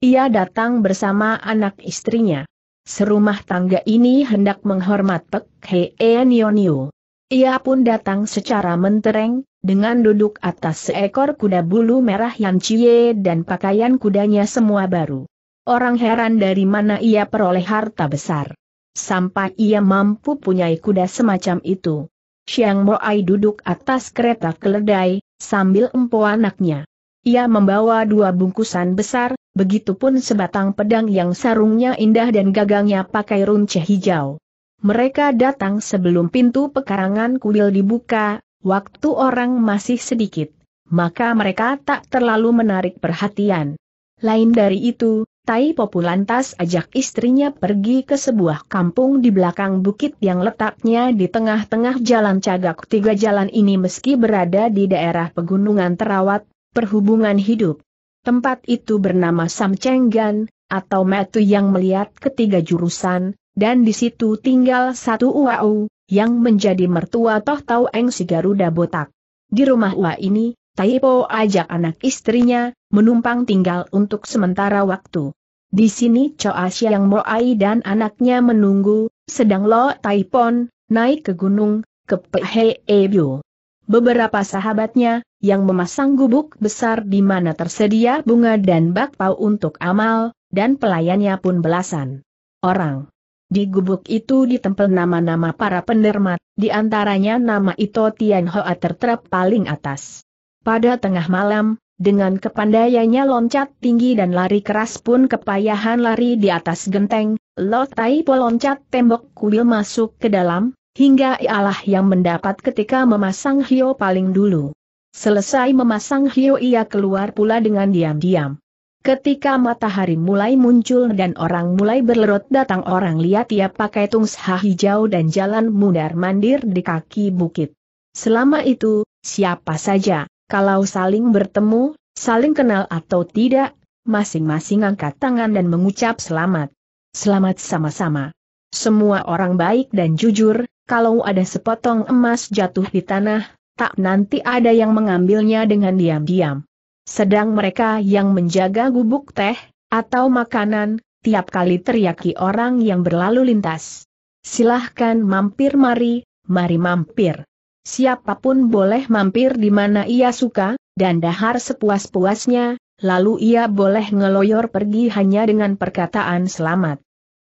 Ia datang bersama anak istrinya. Serumah tangga ini hendak menghormat Pek Hei Nionio. Ia pun datang secara mentereng, dengan duduk atas seekor kuda bulu merah yang cie dan pakaian kudanya semua baru. Orang heran dari mana ia peroleh harta besar. Sampai ia mampu punyai kuda semacam itu. Siang Moai duduk atas kereta keledai, sambil empu anaknya. Ia membawa dua bungkusan besar, begitupun sebatang pedang yang sarungnya indah dan gagangnya pakai runcing hijau. Mereka datang sebelum pintu pekarangan kuil dibuka, waktu orang masih sedikit, maka mereka tak terlalu menarik perhatian. Lain dari itu, Tai Populantas ajak istrinya pergi ke sebuah kampung di belakang bukit yang letaknya di tengah-tengah jalan cagak tiga jalan ini meski berada di daerah pegunungan terawat, perhubungan hidup Tempat itu bernama Samcenggan, atau Metu yang melihat ketiga jurusan, dan di situ tinggal satu Uau, yang menjadi mertua Toh Tau Eng si Garuda Botak. Di rumah Ua ini, Taipo ajak anak istrinya, menumpang tinggal untuk sementara waktu. Di sini Choa Siang Moai dan anaknya menunggu, sedang Lo Taipon, naik ke gunung, ke Pehe Ebyo. Beberapa sahabatnya, yang memasang gubuk besar di mana tersedia bunga dan bakpao untuk amal, dan pelayannya pun belasan orang. Di gubuk itu ditempel nama-nama para pendermat, di antaranya nama Ito Tianhoa tertera paling atas. Pada tengah malam, dengan kepandaiannya loncat tinggi dan lari keras pun kepayahan lari di atas genteng, Lo Tai Po loncat tembok kuil masuk ke dalam, hingga ialah yang mendapat ketika memasang hio paling dulu. Selesai memasang hio ia keluar pula dengan diam-diam. Ketika matahari mulai muncul dan orang mulai berlerut datang orang lihat ia pakai tungsha hijau dan jalan mundar-mandir di kaki bukit. Selama itu, siapa saja, kalau saling bertemu, saling kenal atau tidak, masing-masing angkat tangan dan mengucap selamat. Selamat sama-sama. Semua orang baik dan jujur, kalau ada sepotong emas jatuh di tanah, tak nanti ada yang mengambilnya dengan diam-diam. Sedang mereka yang menjaga gubuk teh, atau makanan, tiap kali teriaki orang yang berlalu lintas. Silahkan mampir mari, mari mampir. Siapapun boleh mampir di mana ia suka, dan dahar sepuas-puasnya, lalu ia boleh ngeloyor pergi hanya dengan perkataan selamat.